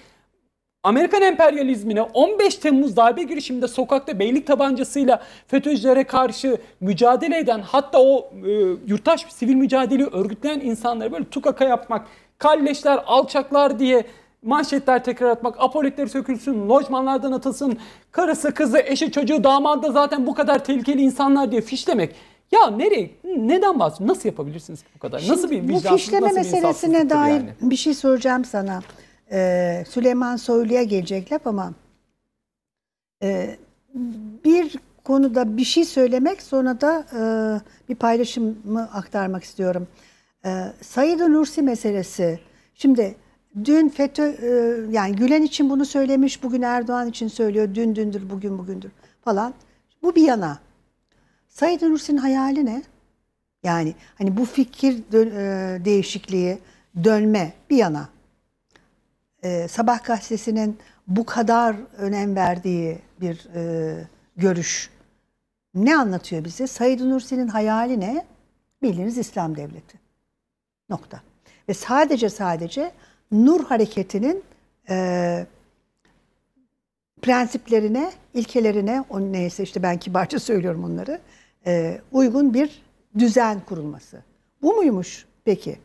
Amerikan emperyalizmine 15 Temmuz darbe girişiminde sokakta beylik tabancasıyla FETÖ'cülere karşı mücadele eden hatta o e, yurttaş sivil mücadeleyi örgütleyen insanları böyle tukaka yapmak, kalleşler, alçaklar diye Manşetler tekrar atmak, Apolitleri sökülsün, lojmanlardan atılsın, karısı, kızı, eşi, çocuğu, damadı da zaten bu kadar tehlikeli insanlar diye fişlemek. Ya nereye, neden bahsediyorsun? Nasıl yapabilirsiniz bu kadar? Şimdi, nasıl bir vicdansızlık, Bu fişleme meselesine dair yani? bir şey soracağım sana. Ee, Süleyman Soylu'ya gelecek laf ama e, bir konuda bir şey söylemek sonra da e, bir paylaşımı aktarmak istiyorum. E, Said Nursi meselesi. Şimdi Dün FETÖ, e, yani Gülen için bunu söylemiş, bugün Erdoğan için söylüyor. Dün dündür, bugün bugündür falan. Bu bir yana. Said Nursi'nin hayali ne? Yani hani bu fikir e, değişikliği, dönme bir yana. E, Sabah gazetesinin bu kadar önem verdiği bir görüş ne anlatıyor bize? Said Nursi'nin hayali ne? Bildiğiniz İslam devleti. Nokta. Ve sadece sadece Nur hareketinin e, prensiplerine, ilkelerine, o neyse işte ben kibarca söylüyorum onları, e, uygun bir düzen kurulması. Bu muymuş peki?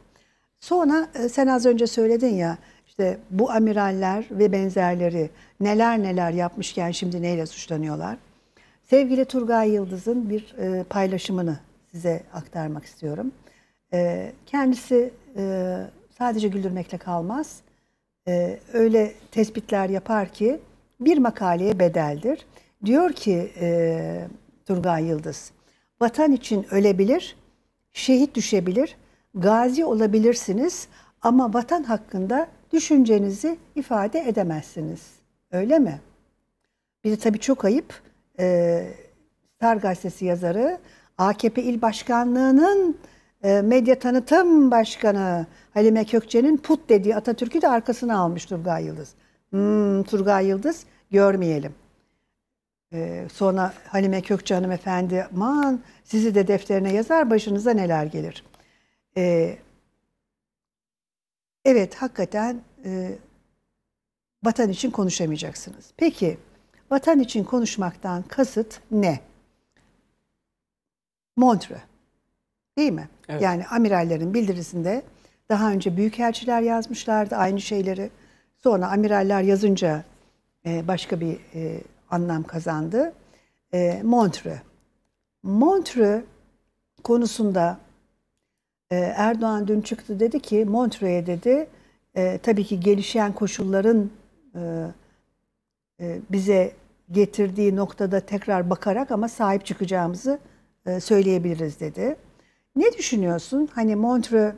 Sonra e, sen az önce söyledin ya, işte bu amiraller ve benzerleri neler neler yapmışken şimdi neyle suçlanıyorlar? Sevgili Turgay Yıldız'ın bir e, paylaşımını size aktarmak istiyorum. E, kendisi e, sadece güldürmekle kalmaz. Ee, öyle tespitler yapar ki bir makaleye bedeldir. Diyor ki e, Turgay Yıldız, vatan için ölebilir, şehit düşebilir, gazi olabilirsiniz ama vatan hakkında düşüncenizi ifade edemezsiniz. Öyle mi? Bir de tabii çok ayıp e, Star Gazetesi yazarı AKP İl Başkanlığı'nın ee, medya tanıtım başkanı Halime Kökçe'nin put dediği Atatürk'ü de arkasına almış Turgay Yıldız. Hmm, Turgay Yıldız görmeyelim. Ee, sonra Halime Kökçe hanımefendi man sizi de defterine yazar başınıza neler gelir. Ee, evet hakikaten e, vatan için konuşamayacaksınız. Peki vatan için konuşmaktan kasıt ne? Montre. Değil mi? Evet. Yani amirallerin bildirisinde daha önce büyükelçiler yazmışlardı aynı şeyleri. Sonra amiraller yazınca e, başka bir e, anlam kazandı. Montre. Montre konusunda e, Erdoğan dün çıktı dedi ki Montre'ye dedi tabii ki gelişen koşulların bize getirdiği noktada tekrar bakarak ama sahip çıkacağımızı söyleyebiliriz dedi. Ne düşünüyorsun? Hani Montre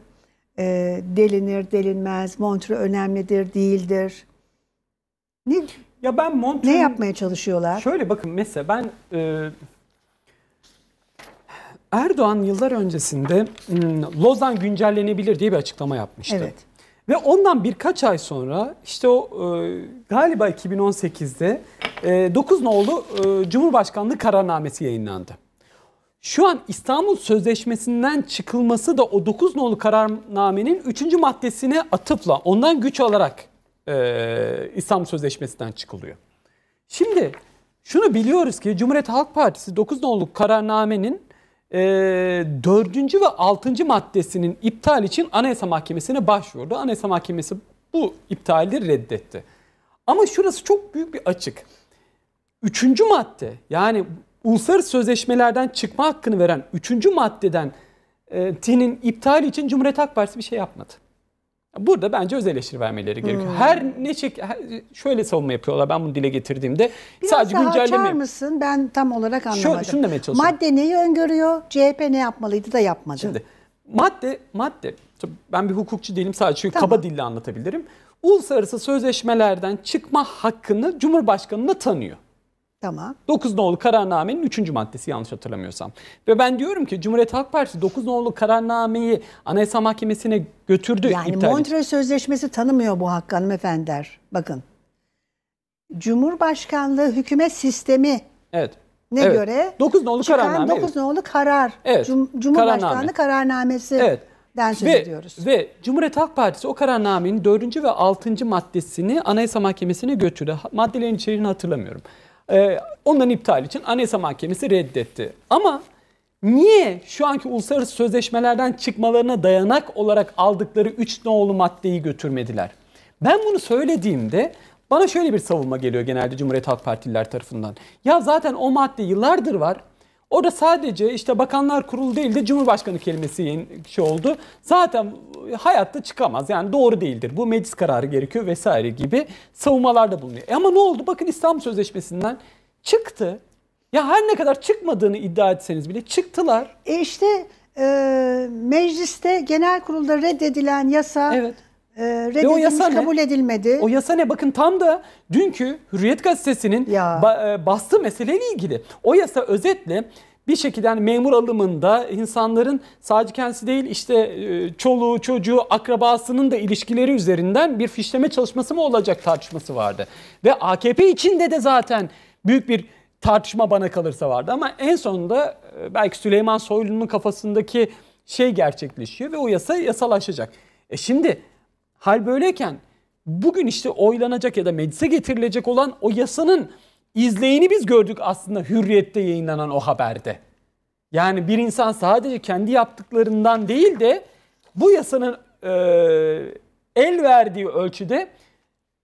e, delinir, delinmez, Montre önemlidir, değildir. Ne, ya ben Montre ne yapmaya çalışıyorlar? Şöyle bakın mesela ben e, Erdoğan yıllar öncesinde hmm, Lozan güncellenebilir diye bir açıklama yapmıştı. Evet. Ve ondan birkaç ay sonra işte o e, galiba 2018'de e, 9 nolu e, Cumhurbaşkanlığı kararnamesi yayınlandı. Şu an İstanbul Sözleşmesi'nden çıkılması da o 9 nolu kararnamenin 3. maddesine atıfla ondan güç alarak e, İstanbul Sözleşmesi'nden çıkılıyor. Şimdi şunu biliyoruz ki Cumhuriyet Halk Partisi 9 nolu kararnamenin e, 4. ve 6. maddesinin iptal için Anayasa Mahkemesi'ne başvurdu. Anayasa Mahkemesi bu iptali reddetti. Ama şurası çok büyük bir açık. Üçüncü madde yani uluslararası sözleşmelerden çıkma hakkını veren 3. maddeden e, TİN'in iptali için Cumhuriyet Halk Partisi bir şey yapmadı. Burada bence öz eleştiri vermeleri gerekiyor. Hmm. Her ne çek şöyle savunma yapıyorlar ben bunu dile getirdiğimde Biraz sadece daha güncelleme. açar mısın? Ben tam olarak anlamadım. Şu, demeye çalışıyorum. Madde neyi öngörüyor? CHP ne yapmalıydı da yapmadı. Şimdi madde madde ben bir hukukçu değilim sadece tamam. kaba dille anlatabilirim. Uluslararası sözleşmelerden çıkma hakkını Cumhurbaşkanı'na tanıyor. Tamam. 9 nolu kararnamenin 3. maddesi yanlış hatırlamıyorsam. Ve ben diyorum ki Cumhuriyet Halk Partisi 9 nolu kararnameyi Anayasa Mahkemesi'ne götürdü. Yani iptal Montreux Sözleşmesi tanımıyor bu hakkı hanımefendiler. Bakın. Cumhurbaşkanlığı hükümet sistemi evet. ne evet. göre? 9 nolu kararname. 9 nolu karar. Evet. Cumhurbaşkanlığı kararname. kararnamesi. Evet. söz ve, Ve Cumhuriyet Halk Partisi o kararnamenin 4. ve 6. maddesini Anayasa Mahkemesi'ne götürdü. Maddelerin içeriğini hatırlamıyorum. E, onların iptali için Anayasa Mahkemesi reddetti. Ama niye şu anki uluslararası sözleşmelerden çıkmalarına dayanak olarak aldıkları 3 no'lu maddeyi götürmediler? Ben bunu söylediğimde bana şöyle bir savunma geliyor genelde Cumhuriyet Halk Partililer tarafından. Ya zaten o madde yıllardır var. Orada sadece işte bakanlar kurulu değil de cumhurbaşkanı kelimesi şey oldu. Zaten hayatta çıkamaz. Yani doğru değildir. Bu meclis kararı gerekiyor vesaire gibi savunmalarda bulunuyor. E ama ne oldu? Bakın İstanbul Sözleşmesi'nden çıktı. Ya her ne kadar çıkmadığını iddia etseniz bile çıktılar. E işte e, mecliste genel kurulda reddedilen yasa evet e, ee, reddedilmiş, o yasa kabul ne? edilmedi. O yasa ne? Bakın tam da dünkü Hürriyet Gazetesi'nin ya. ba- e, bastığı meseleyle ilgili. O yasa özetle bir şekilde hani memur alımında insanların sadece kendisi değil işte e, çoluğu, çocuğu, akrabasının da ilişkileri üzerinden bir fişleme çalışması mı olacak tartışması vardı. Ve AKP içinde de zaten büyük bir tartışma bana kalırsa vardı ama en sonunda e, belki Süleyman Soylu'nun kafasındaki şey gerçekleşiyor ve o yasa yasalaşacak. E şimdi Hal böyleyken bugün işte oylanacak ya da meclise getirilecek olan o yasanın izleyini biz gördük aslında hürriyette yayınlanan o haberde. Yani bir insan sadece kendi yaptıklarından değil de bu yasanın e, el verdiği ölçüde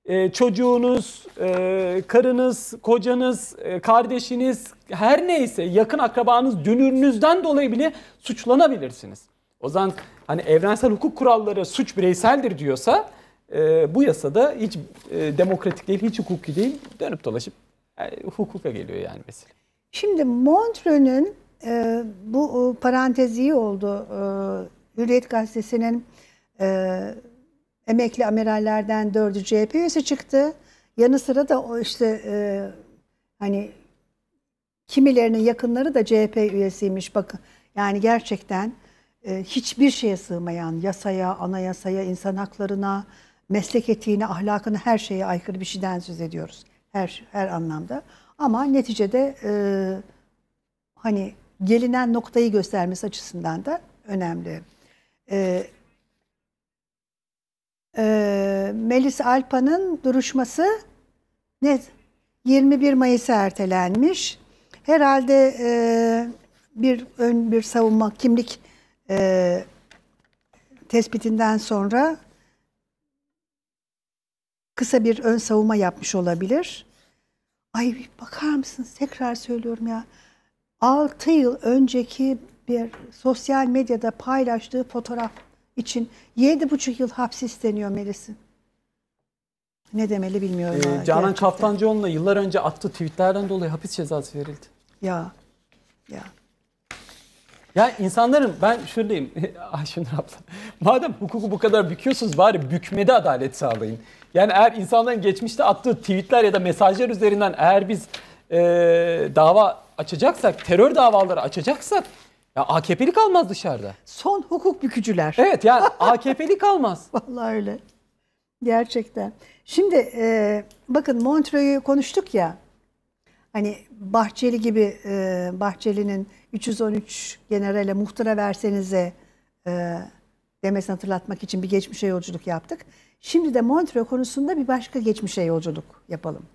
e, çocuğunuz, e, karınız, kocanız, e, kardeşiniz her neyse yakın akrabanız, dünürünüzden dolayı bile suçlanabilirsiniz. O zaman hani evrensel hukuk kuralları suç bireyseldir diyorsa e, bu yasada hiç e, demokratik değil, hiç hukuki değil dönüp dolaşıp yani, e, hukuka geliyor yani mesela Şimdi Montreux'ün e, bu e, parantezi oldu. E, Hürriyet Gazetesi'nin e, emekli amirallerden dördü CHP üyesi çıktı. Yanı sıra da o işte e, hani kimilerinin yakınları da CHP üyesiymiş bakın. Yani gerçekten e, hiçbir şeye sığmayan yasaya, anayasaya, insan haklarına, meslek etiğine, ahlakına her şeye aykırı bir şeyden söz ediyoruz. Her her anlamda. Ama neticede e, hani gelinen noktayı göstermesi açısından da önemli. E, e, Melis Alpa'nın duruşması ne 21 Mayıs'a ertelenmiş. Herhalde e, bir ön bir savunma kimlik e, tespitinden sonra kısa bir ön savunma yapmış olabilir. Ay bakar mısınız tekrar söylüyorum ya. 6 yıl önceki bir sosyal medyada paylaştığı fotoğraf için 7,5 yıl hapis isteniyor Melis'in. Ne demeli bilmiyorum. Ee, ha, Canan Kaftancıoğlu'na yıllar önce attığı tweetlerden dolayı hapis cezası verildi. Ya, ya. Yani insanların ben şuradayım Ayşenur abla. Madem hukuku bu kadar büküyorsunuz bari bükmede adalet sağlayın. Yani eğer insanların geçmişte attığı tweetler ya da mesajlar üzerinden eğer biz e, dava açacaksak, terör davaları açacaksak ya AKP'li kalmaz dışarıda. Son hukuk bükücüler. Evet yani AKP'li kalmaz. Vallahi öyle. Gerçekten. Şimdi e, bakın Montreux'u konuştuk ya. Hani Bahçeli gibi e, Bahçeli'nin 313 generale muhtıra versenize e, demesini hatırlatmak için bir geçmişe yolculuk yaptık. Şimdi de Montreux konusunda bir başka geçmişe yolculuk yapalım.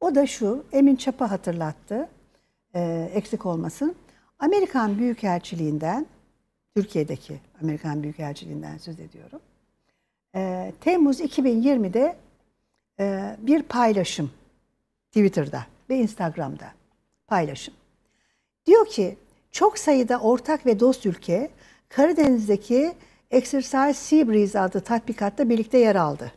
O da şu, Emin Çapa hatırlattı, e, eksik olmasın. Amerikan Büyükelçiliğinden, Türkiye'deki Amerikan Büyükelçiliğinden söz ediyorum. E, Temmuz 2020'de e, bir paylaşım Twitter'da ve Instagram'da paylaşım. Diyor ki çok sayıda ortak ve dost ülke Karadeniz'deki Exercise Seabreeze adlı tatbikatta birlikte yer aldı.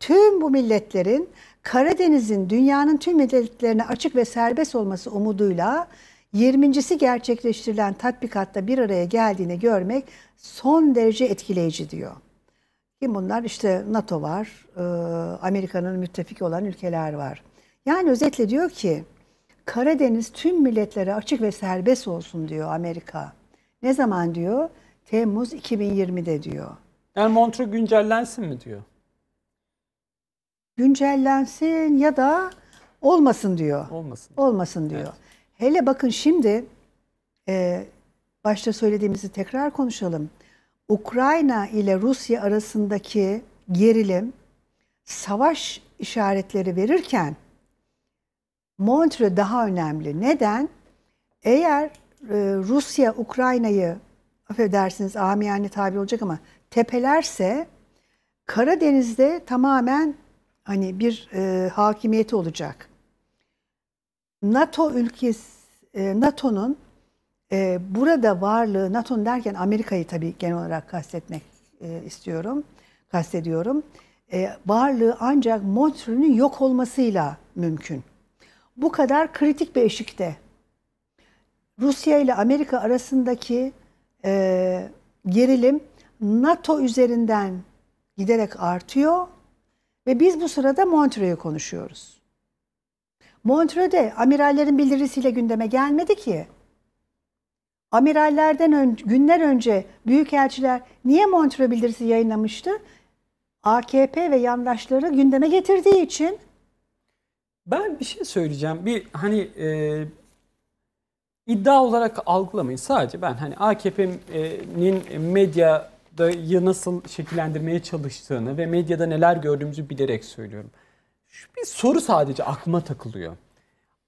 Tüm bu milletlerin Karadeniz'in dünyanın tüm milletlerine açık ve serbest olması umuduyla 20.si gerçekleştirilen tatbikatta bir araya geldiğini görmek son derece etkileyici diyor. Kim bunlar? İşte NATO var, Amerika'nın müttefik olan ülkeler var. Yani özetle diyor ki Karadeniz tüm milletlere açık ve serbest olsun diyor Amerika. Ne zaman diyor? Temmuz 2020'de diyor. Yani Montre güncellensin mi diyor? Güncellensin ya da olmasın diyor. Olmasın. Olmasın diyor. Evet. Hele bakın şimdi e, başta söylediğimizi tekrar konuşalım. Ukrayna ile Rusya arasındaki gerilim savaş işaretleri verirken Montre daha önemli. Neden? Eğer e, Rusya Ukrayna'yı affedersiniz amiyane tabir olacak ama tepelerse Karadeniz'de tamamen hani bir e, hakimiyeti olacak. NATO ülkesi e, NATO'nun e, burada varlığı NATO'nun derken Amerika'yı tabii genel olarak kastetmek e, istiyorum. Kastediyorum. E, varlığı ancak Montreux'un yok olmasıyla mümkün bu kadar kritik bir eşikte Rusya ile Amerika arasındaki e, gerilim NATO üzerinden giderek artıyor ve biz bu sırada Montreux'u konuşuyoruz. Montreux'de amirallerin bildirisiyle gündeme gelmedi ki. Amirallerden ön, günler önce büyükelçiler niye Montreux bildirisi yayınlamıştı? AKP ve yandaşları gündeme getirdiği için ben bir şey söyleyeceğim. Bir hani e, iddia olarak algılamayın. Sadece ben hani AKP'nin e, medyayı nasıl şekillendirmeye çalıştığını ve medyada neler gördüğümüzü bilerek söylüyorum. Şu bir soru sadece aklıma takılıyor.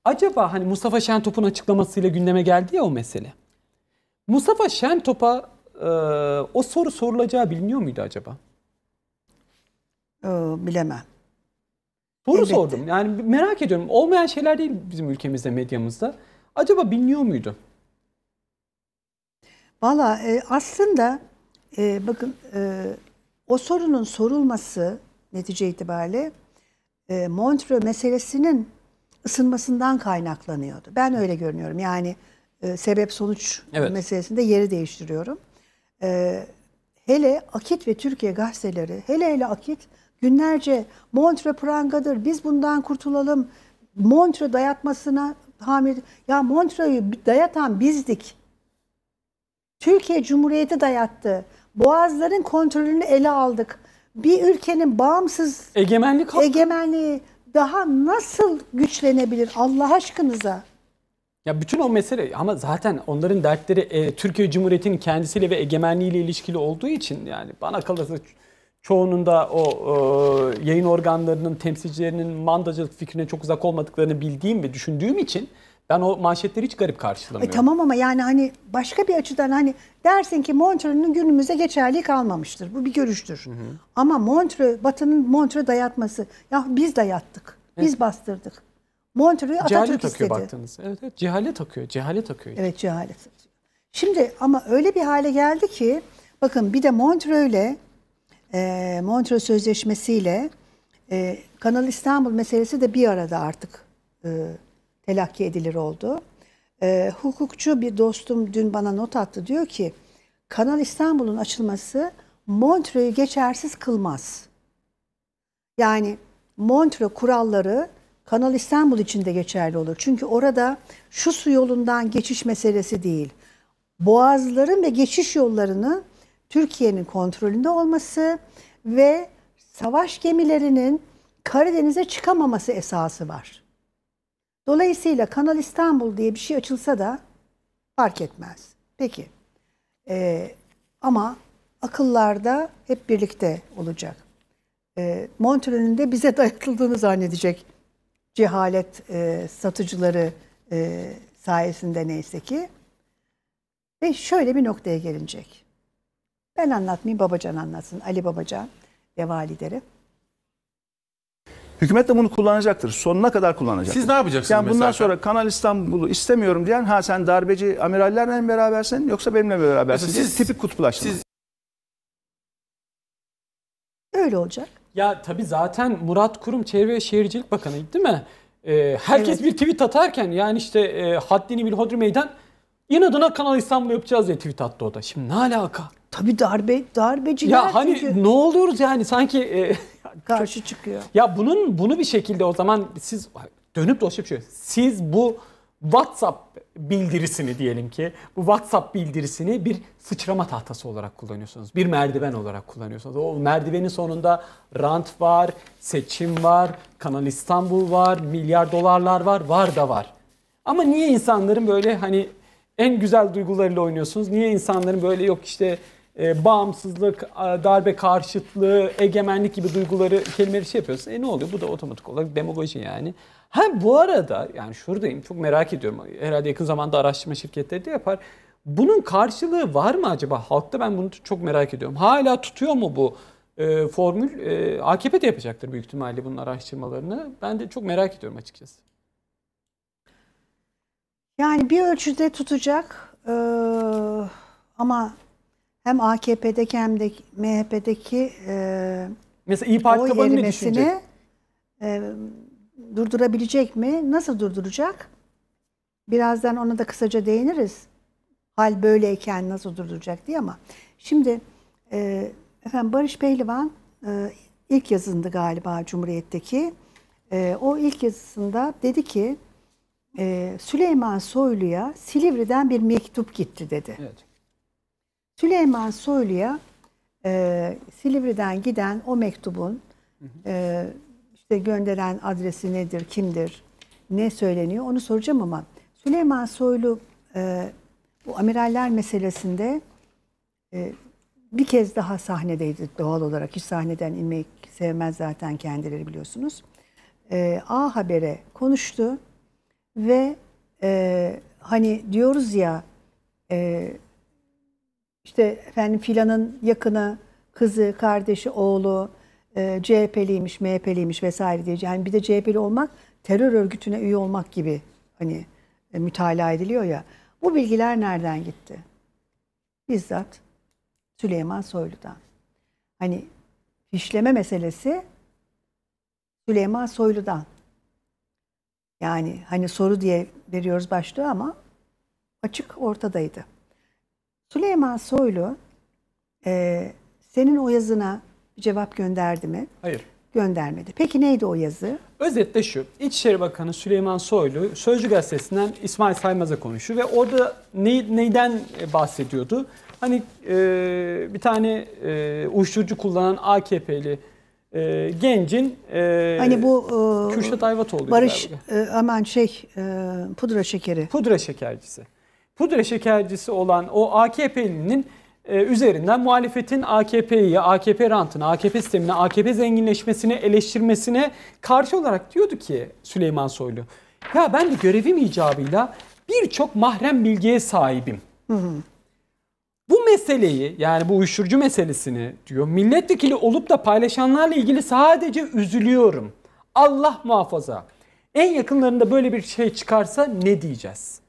Acaba hani Mustafa Şentop'un açıklamasıyla gündeme geldi ya o mesele. Mustafa Şentop'a e, o soru sorulacağı biliniyor muydu acaba? Ee, bilemem. Bunu Elbette. sordum. Yani merak ediyorum. Olmayan şeyler değil bizim ülkemizde, medyamızda. Acaba biliniyor muydu? Valla e, aslında e, bakın e, o sorunun sorulması netice itibariyle e, Montreux meselesinin ısınmasından kaynaklanıyordu. Ben öyle görünüyorum. Yani e, sebep sonuç evet. meselesinde yeri değiştiriyorum. E, hele Akit ve Türkiye gazeteleri, hele hele Akit Günlerce Montre prangadır, biz bundan kurtulalım. Montre dayatmasına hamile... Ya Montre'yi dayatan bizdik. Türkiye Cumhuriyeti dayattı. Boğazların kontrolünü ele aldık. Bir ülkenin bağımsız egemenlik hakkı. egemenliği daha nasıl güçlenebilir Allah aşkınıza? Ya bütün o mesele ama zaten onların dertleri e, Türkiye Cumhuriyeti'nin kendisiyle ve egemenliğiyle ilişkili olduğu için yani bana kalırsa çoğunun da o e, yayın organlarının temsilcilerinin mandacılık fikrine çok uzak olmadıklarını bildiğim ve düşündüğüm için ben o manşetleri hiç garip karşılamıyorum. E, tamam ama yani hani başka bir açıdan hani dersin ki Montreux'un günümüze geçerli kalmamıştır. Bu bir görüştür. Hı hı. Ama Montreux, Batı'nın Montreux dayatması. Ya biz dayattık. Evet. Biz bastırdık. Montreux'u Atatürk cehalet istedi. Cehalet baktınız. Evet, evet cehalet takıyor. Cehalet takıyor. Evet cehalet. Şimdi ama öyle bir hale geldi ki bakın bir de Montreux ile e, Montreux Sözleşmesi ile e, Kanal İstanbul meselesi de bir arada artık e, telakki edilir oldu. E, hukukçu bir dostum dün bana not attı diyor ki Kanal İstanbul'un açılması Montreux'u geçersiz kılmaz. Yani Montreux kuralları Kanal İstanbul için de geçerli olur. Çünkü orada şu su yolundan geçiş meselesi değil. Boğazların ve geçiş yollarının Türkiye'nin kontrolünde olması ve savaş gemilerinin Karadeniz'e çıkamaması esası var. Dolayısıyla Kanal İstanbul diye bir şey açılsa da fark etmez. Peki. Ee, ama akıllarda hep birlikte olacak. Ee, Montreux'ün de bize dayatıldığını zannedecek cehalet e, satıcıları e, sayesinde neyse ki. Ve şöyle bir noktaya gelinecek. Ben anlatmayayım Babacan anlatsın. Ali Babacan deva lideri. Hükümet de bunu kullanacaktır. Sonuna kadar kullanacak. Siz ne yapacaksınız Yani bundan mesela? sonra Kanal İstanbul'u istemiyorum diyen ha sen darbeci amirallerle mi berabersin yoksa benimle mi berabersin Mesela siz- tipik kutuplaşma. siz- Öyle olacak. Ya tabii zaten Murat Kurum Çevre ve Şehircilik Bakanı değil mi? Ee, herkes Evet. bir tweet atarken yani işte e, haddini bil hodri meydan inadına Kanal İstanbul yapacağız diye tweet attı o da. Şimdi ne alaka? Tabii darbe, darbeciler Ya hani çünkü. ne oluyoruz yani sanki... E, Karşı çıkıyor. Ya bunun bunu bir şekilde o zaman siz dönüp dolaşıp şöyle. Siz bu WhatsApp bildirisini diyelim ki bu WhatsApp bildirisini bir sıçrama tahtası olarak kullanıyorsunuz. Bir merdiven olarak kullanıyorsunuz. O merdivenin sonunda rant var, seçim var, Kanal İstanbul var, milyar dolarlar var, var da var. Ama niye insanların böyle hani en güzel duygularıyla oynuyorsunuz. Niye insanların böyle yok işte e, bağımsızlık, darbe karşıtlığı, egemenlik gibi duyguları kelimeleri şey yapıyorsun. E ne oluyor? Bu da otomatik olarak demagoji yani. Ha bu arada yani şuradayım çok merak ediyorum. Herhalde yakın zamanda araştırma şirketleri de yapar. Bunun karşılığı var mı acaba halkta? Ben bunu çok merak ediyorum. Hala tutuyor mu bu e, formül? E, AKP de yapacaktır büyük ihtimalle bunun araştırmalarını. Ben de çok merak ediyorum açıkçası. Yani bir ölçüde tutacak e, ama hem AKP'deki hem de MHP'deki e, Mesela İYİ Parti tabanı ne E, durdurabilecek mi? Nasıl durduracak? Birazdan ona da kısaca değiniriz. Hal böyleyken nasıl durduracak diye ama. Şimdi e, efendim Barış Pehlivan e, ilk yazındı galiba Cumhuriyet'teki. E, o ilk yazısında dedi ki ee, Süleyman Soylu'ya Silivri'den bir mektup gitti dedi. Evet. Süleyman Soylu'ya e, Silivri'den giden o mektubun e, işte gönderen adresi nedir, kimdir, ne söyleniyor onu soracağım ama Süleyman Soylu e, bu amiraller meselesinde bir kez daha sahnedeydi doğal olarak. Hiç sahneden inmeyi sevmez zaten kendileri biliyorsunuz. A Haber'e konuştu ve e, hani diyoruz ya e, işte efendim filanın yakını, kızı, kardeşi, oğlu e, CHP'liymiş, MHP'liymiş vesaire diye. Yani bir de CHP'li olmak terör örgütüne üye olmak gibi hani e, mütalaa ediliyor ya. Bu bilgiler nereden gitti? Bizzat Süleyman Soylu'dan. Hani fişleme meselesi Süleyman Soylu'dan. Yani hani soru diye veriyoruz başlığı ama açık ortadaydı. Süleyman Soylu e, senin o yazına cevap gönderdi mi? Hayır. Göndermedi. Peki neydi o yazı? Özetle şu. İçişleri Bakanı Süleyman Soylu Sözcü Gazetesi'nden İsmail Saymaz'a konuşuyor ve orada ne, neyden bahsediyordu? Hani e, bir tane e, uyuşturucu kullanan AKP'li e, gencin e, hani bu e, Kürşat Ayvatoğlu Barış e, aman şey e, pudra şekeri. Pudra şekercisi. Pudra şekercisi olan o AKP'linin e, üzerinden muhalefetin AKP'yi, AKP rantını, AKP sistemini, AKP zenginleşmesini eleştirmesine karşı olarak diyordu ki Süleyman Soylu. Ya ben de görevim icabıyla birçok mahrem bilgiye sahibim. Hı hı. Bu meseleyi yani bu uyuşturucu meselesini diyor milletvekili olup da paylaşanlarla ilgili sadece üzülüyorum. Allah muhafaza. En yakınlarında böyle bir şey çıkarsa ne diyeceğiz?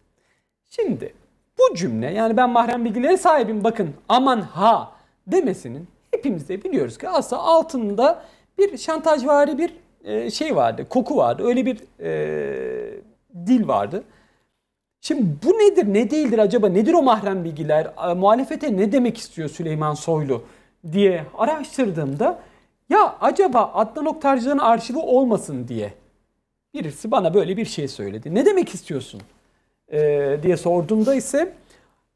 Şimdi bu cümle yani ben mahrem bilgilere sahibim bakın aman ha demesinin hepimiz de biliyoruz ki aslında altında bir şantajvari bir e, şey vardı, koku vardı. Öyle bir e, dil vardı. Şimdi bu nedir, ne değildir acaba? Nedir o mahrem bilgiler? Muhalefete ne demek istiyor Süleyman Soylu diye araştırdığımda ya acaba Adnan Oktarcı'nın arşivi olmasın diye birisi bana böyle bir şey söyledi. Ne demek istiyorsun ee, diye sorduğumda ise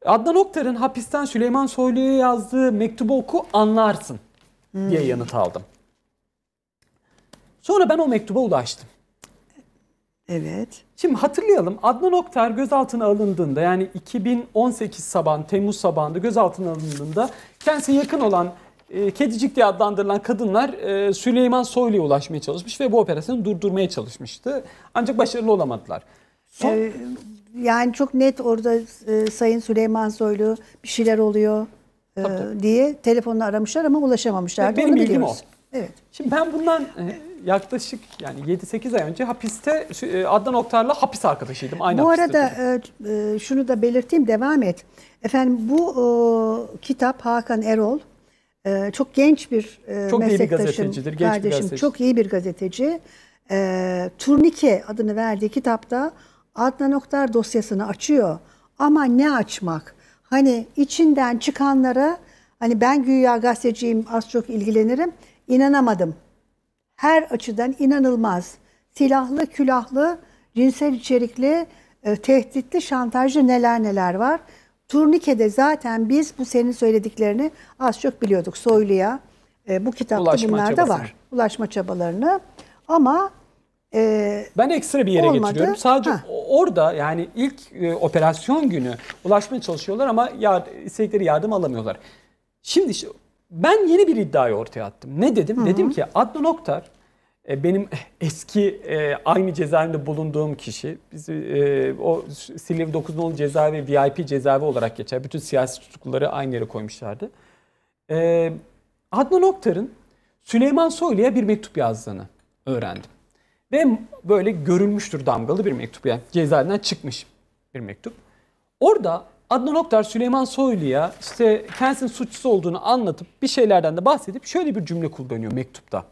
Adnan Oktar'ın hapisten Süleyman Soylu'ya yazdığı mektubu oku anlarsın diye hmm. yanıt aldım. Sonra ben o mektuba ulaştım. Evet. Şimdi hatırlayalım Adnan Oktar gözaltına alındığında yani 2018 saban Temmuz sabahında gözaltına alındığında kendisine yakın olan e, Kedicik diye adlandırılan kadınlar e, Süleyman Soylu'ya ulaşmaya çalışmış ve bu operasyonu durdurmaya çalışmıştı. Ancak başarılı olamadılar. Son... Ee, yani çok net orada e, Sayın Süleyman Soylu bir şeyler oluyor e, Tabii. diye telefonla aramışlar ama ulaşamamışlar. Benim bilgim o. Evet. Şimdi ben bundan... E, yaklaşık yani 7-8 ay önce hapiste e, Adnan Oktar'la hapis arkadaşıydım. Aynı bu arada e, e, şunu da belirteyim devam et. Efendim bu e, kitap Hakan Erol e, çok genç bir e, çok meslektaşım. Iyi bir genç kardeşim, bir Çok iyi bir gazeteci. E, Turnike adını verdiği kitapta Adnan Oktar dosyasını açıyor. Ama ne açmak? Hani içinden çıkanlara hani ben güya gazeteciyim az çok ilgilenirim. İnanamadım her açıdan inanılmaz. Silahlı, külahlı, cinsel içerikli, e, tehditli, şantajlı neler neler var. Turnike'de zaten biz bu senin söylediklerini az çok biliyorduk. Soylu'ya e, bu kitapta Ulaşma bunlar da var. Ulaşma çabalarını. Ama e, ben ekstra bir yere olmadı. getiriyorum. Sadece ha. orada yani ilk e, operasyon günü ulaşmaya çalışıyorlar ama ya istedikleri yardım alamıyorlar. Şimdi ben yeni bir iddiayı ortaya attım. Ne dedim? Hı-hı. Dedim ki Adnan Oktar e, benim eski e, aynı cezaevinde bulunduğum kişi biz e, o Silivri 9 cezaevi VIP cezaevi olarak geçer. Bütün siyasi tutukluları aynı yere koymuşlardı. Adnan Oktar'ın Süleyman Soylu'ya bir mektup yazdığını öğrendim. Ve böyle görülmüştür damgalı bir mektup yani cezaevinden çıkmış bir mektup. Orada Adnan Oktar Süleyman Soylu'ya işte kendisinin suçsuz olduğunu anlatıp bir şeylerden de bahsedip şöyle bir cümle kullanıyor mektupta.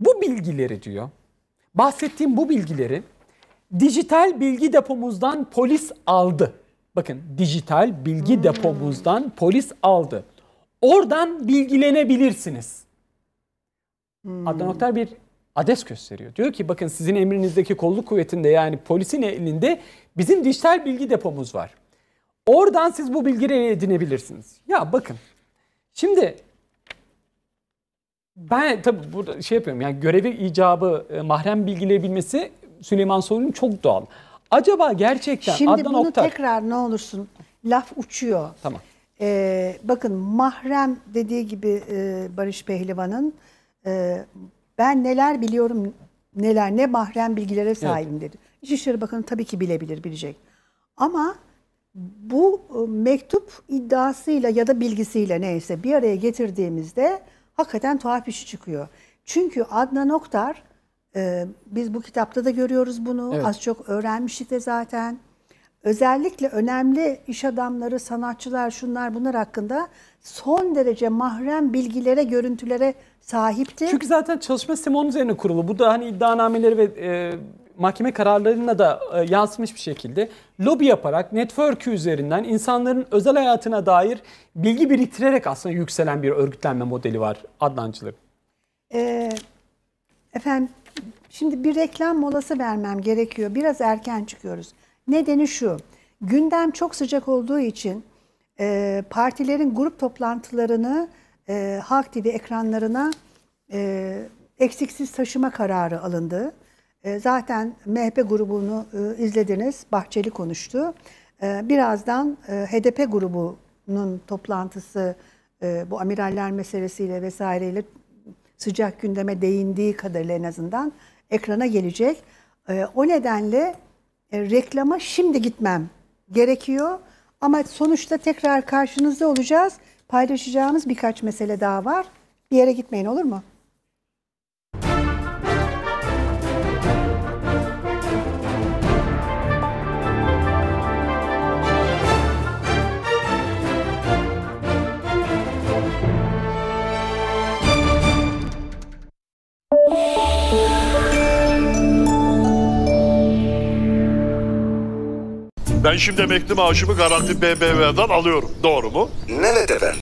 Bu bilgileri diyor, bahsettiğim bu bilgileri dijital bilgi depomuzdan polis aldı. Bakın dijital bilgi hmm. depomuzdan polis aldı. Oradan bilgilenebilirsiniz. Hmm. Adnan Oktar bir adres gösteriyor. Diyor ki bakın sizin emrinizdeki kolluk kuvvetinde yani polisin elinde bizim dijital bilgi depomuz var. Oradan siz bu bilgileri edinebilirsiniz. Ya bakın. Şimdi ben tabii burada şey yapıyorum. Yani görevi icabı e, mahrem bilgileri bilmesi Süleyman Soylu'nun çok doğal. Acaba gerçekten Şimdi Adnan bunu Oktar... tekrar ne olursun laf uçuyor. Tamam. Ee, bakın mahrem dediği gibi e, Barış Pehlivan'ın e, ben neler biliyorum neler ne mahrem bilgilere sahibim evet. dedi. İçişleri Bakanı tabii ki bilebilir bilecek. Ama bu e, mektup iddiasıyla ya da bilgisiyle neyse bir araya getirdiğimizde hakikaten tuhaf bir şey çıkıyor. Çünkü Adnan Oktar, e, biz bu kitapta da görüyoruz bunu, evet. az çok öğrenmiştik de zaten. Özellikle önemli iş adamları, sanatçılar, şunlar bunlar hakkında son derece mahrem bilgilere, görüntülere sahipti. Çünkü zaten çalışma sistemi onun üzerine kurulu. Bu da hani iddianameleri ve e, mahkeme kararlarına da e, yansımış bir şekilde lobi yaparak network'ü üzerinden insanların özel hayatına dair bilgi biriktirerek aslında yükselen bir örgütlenme modeli var Adnancıların. E, ee, efendim şimdi bir reklam molası vermem gerekiyor. Biraz erken çıkıyoruz. Nedeni şu. Gündem çok sıcak olduğu için e, partilerin grup toplantılarını e, Halk TV ekranlarına e, eksiksiz taşıma kararı alındı. E, zaten MHP grubunu e, izlediniz. Bahçeli konuştu. E, birazdan HDP grubunun toplantısı bu amiraller meselesiyle vesaireyle sıcak gündeme değindiği kadarıyla en azından ekrana gelecek. O nedenle reklama şimdi gitmem gerekiyor. Ama sonuçta tekrar karşınızda olacağız. Paylaşacağımız birkaç mesele daha var. Bir yere gitmeyin olur mu? Ben şimdi emekli maaşımı Garanti BBVA'dan alıyorum. Doğru mu? Evet efendim.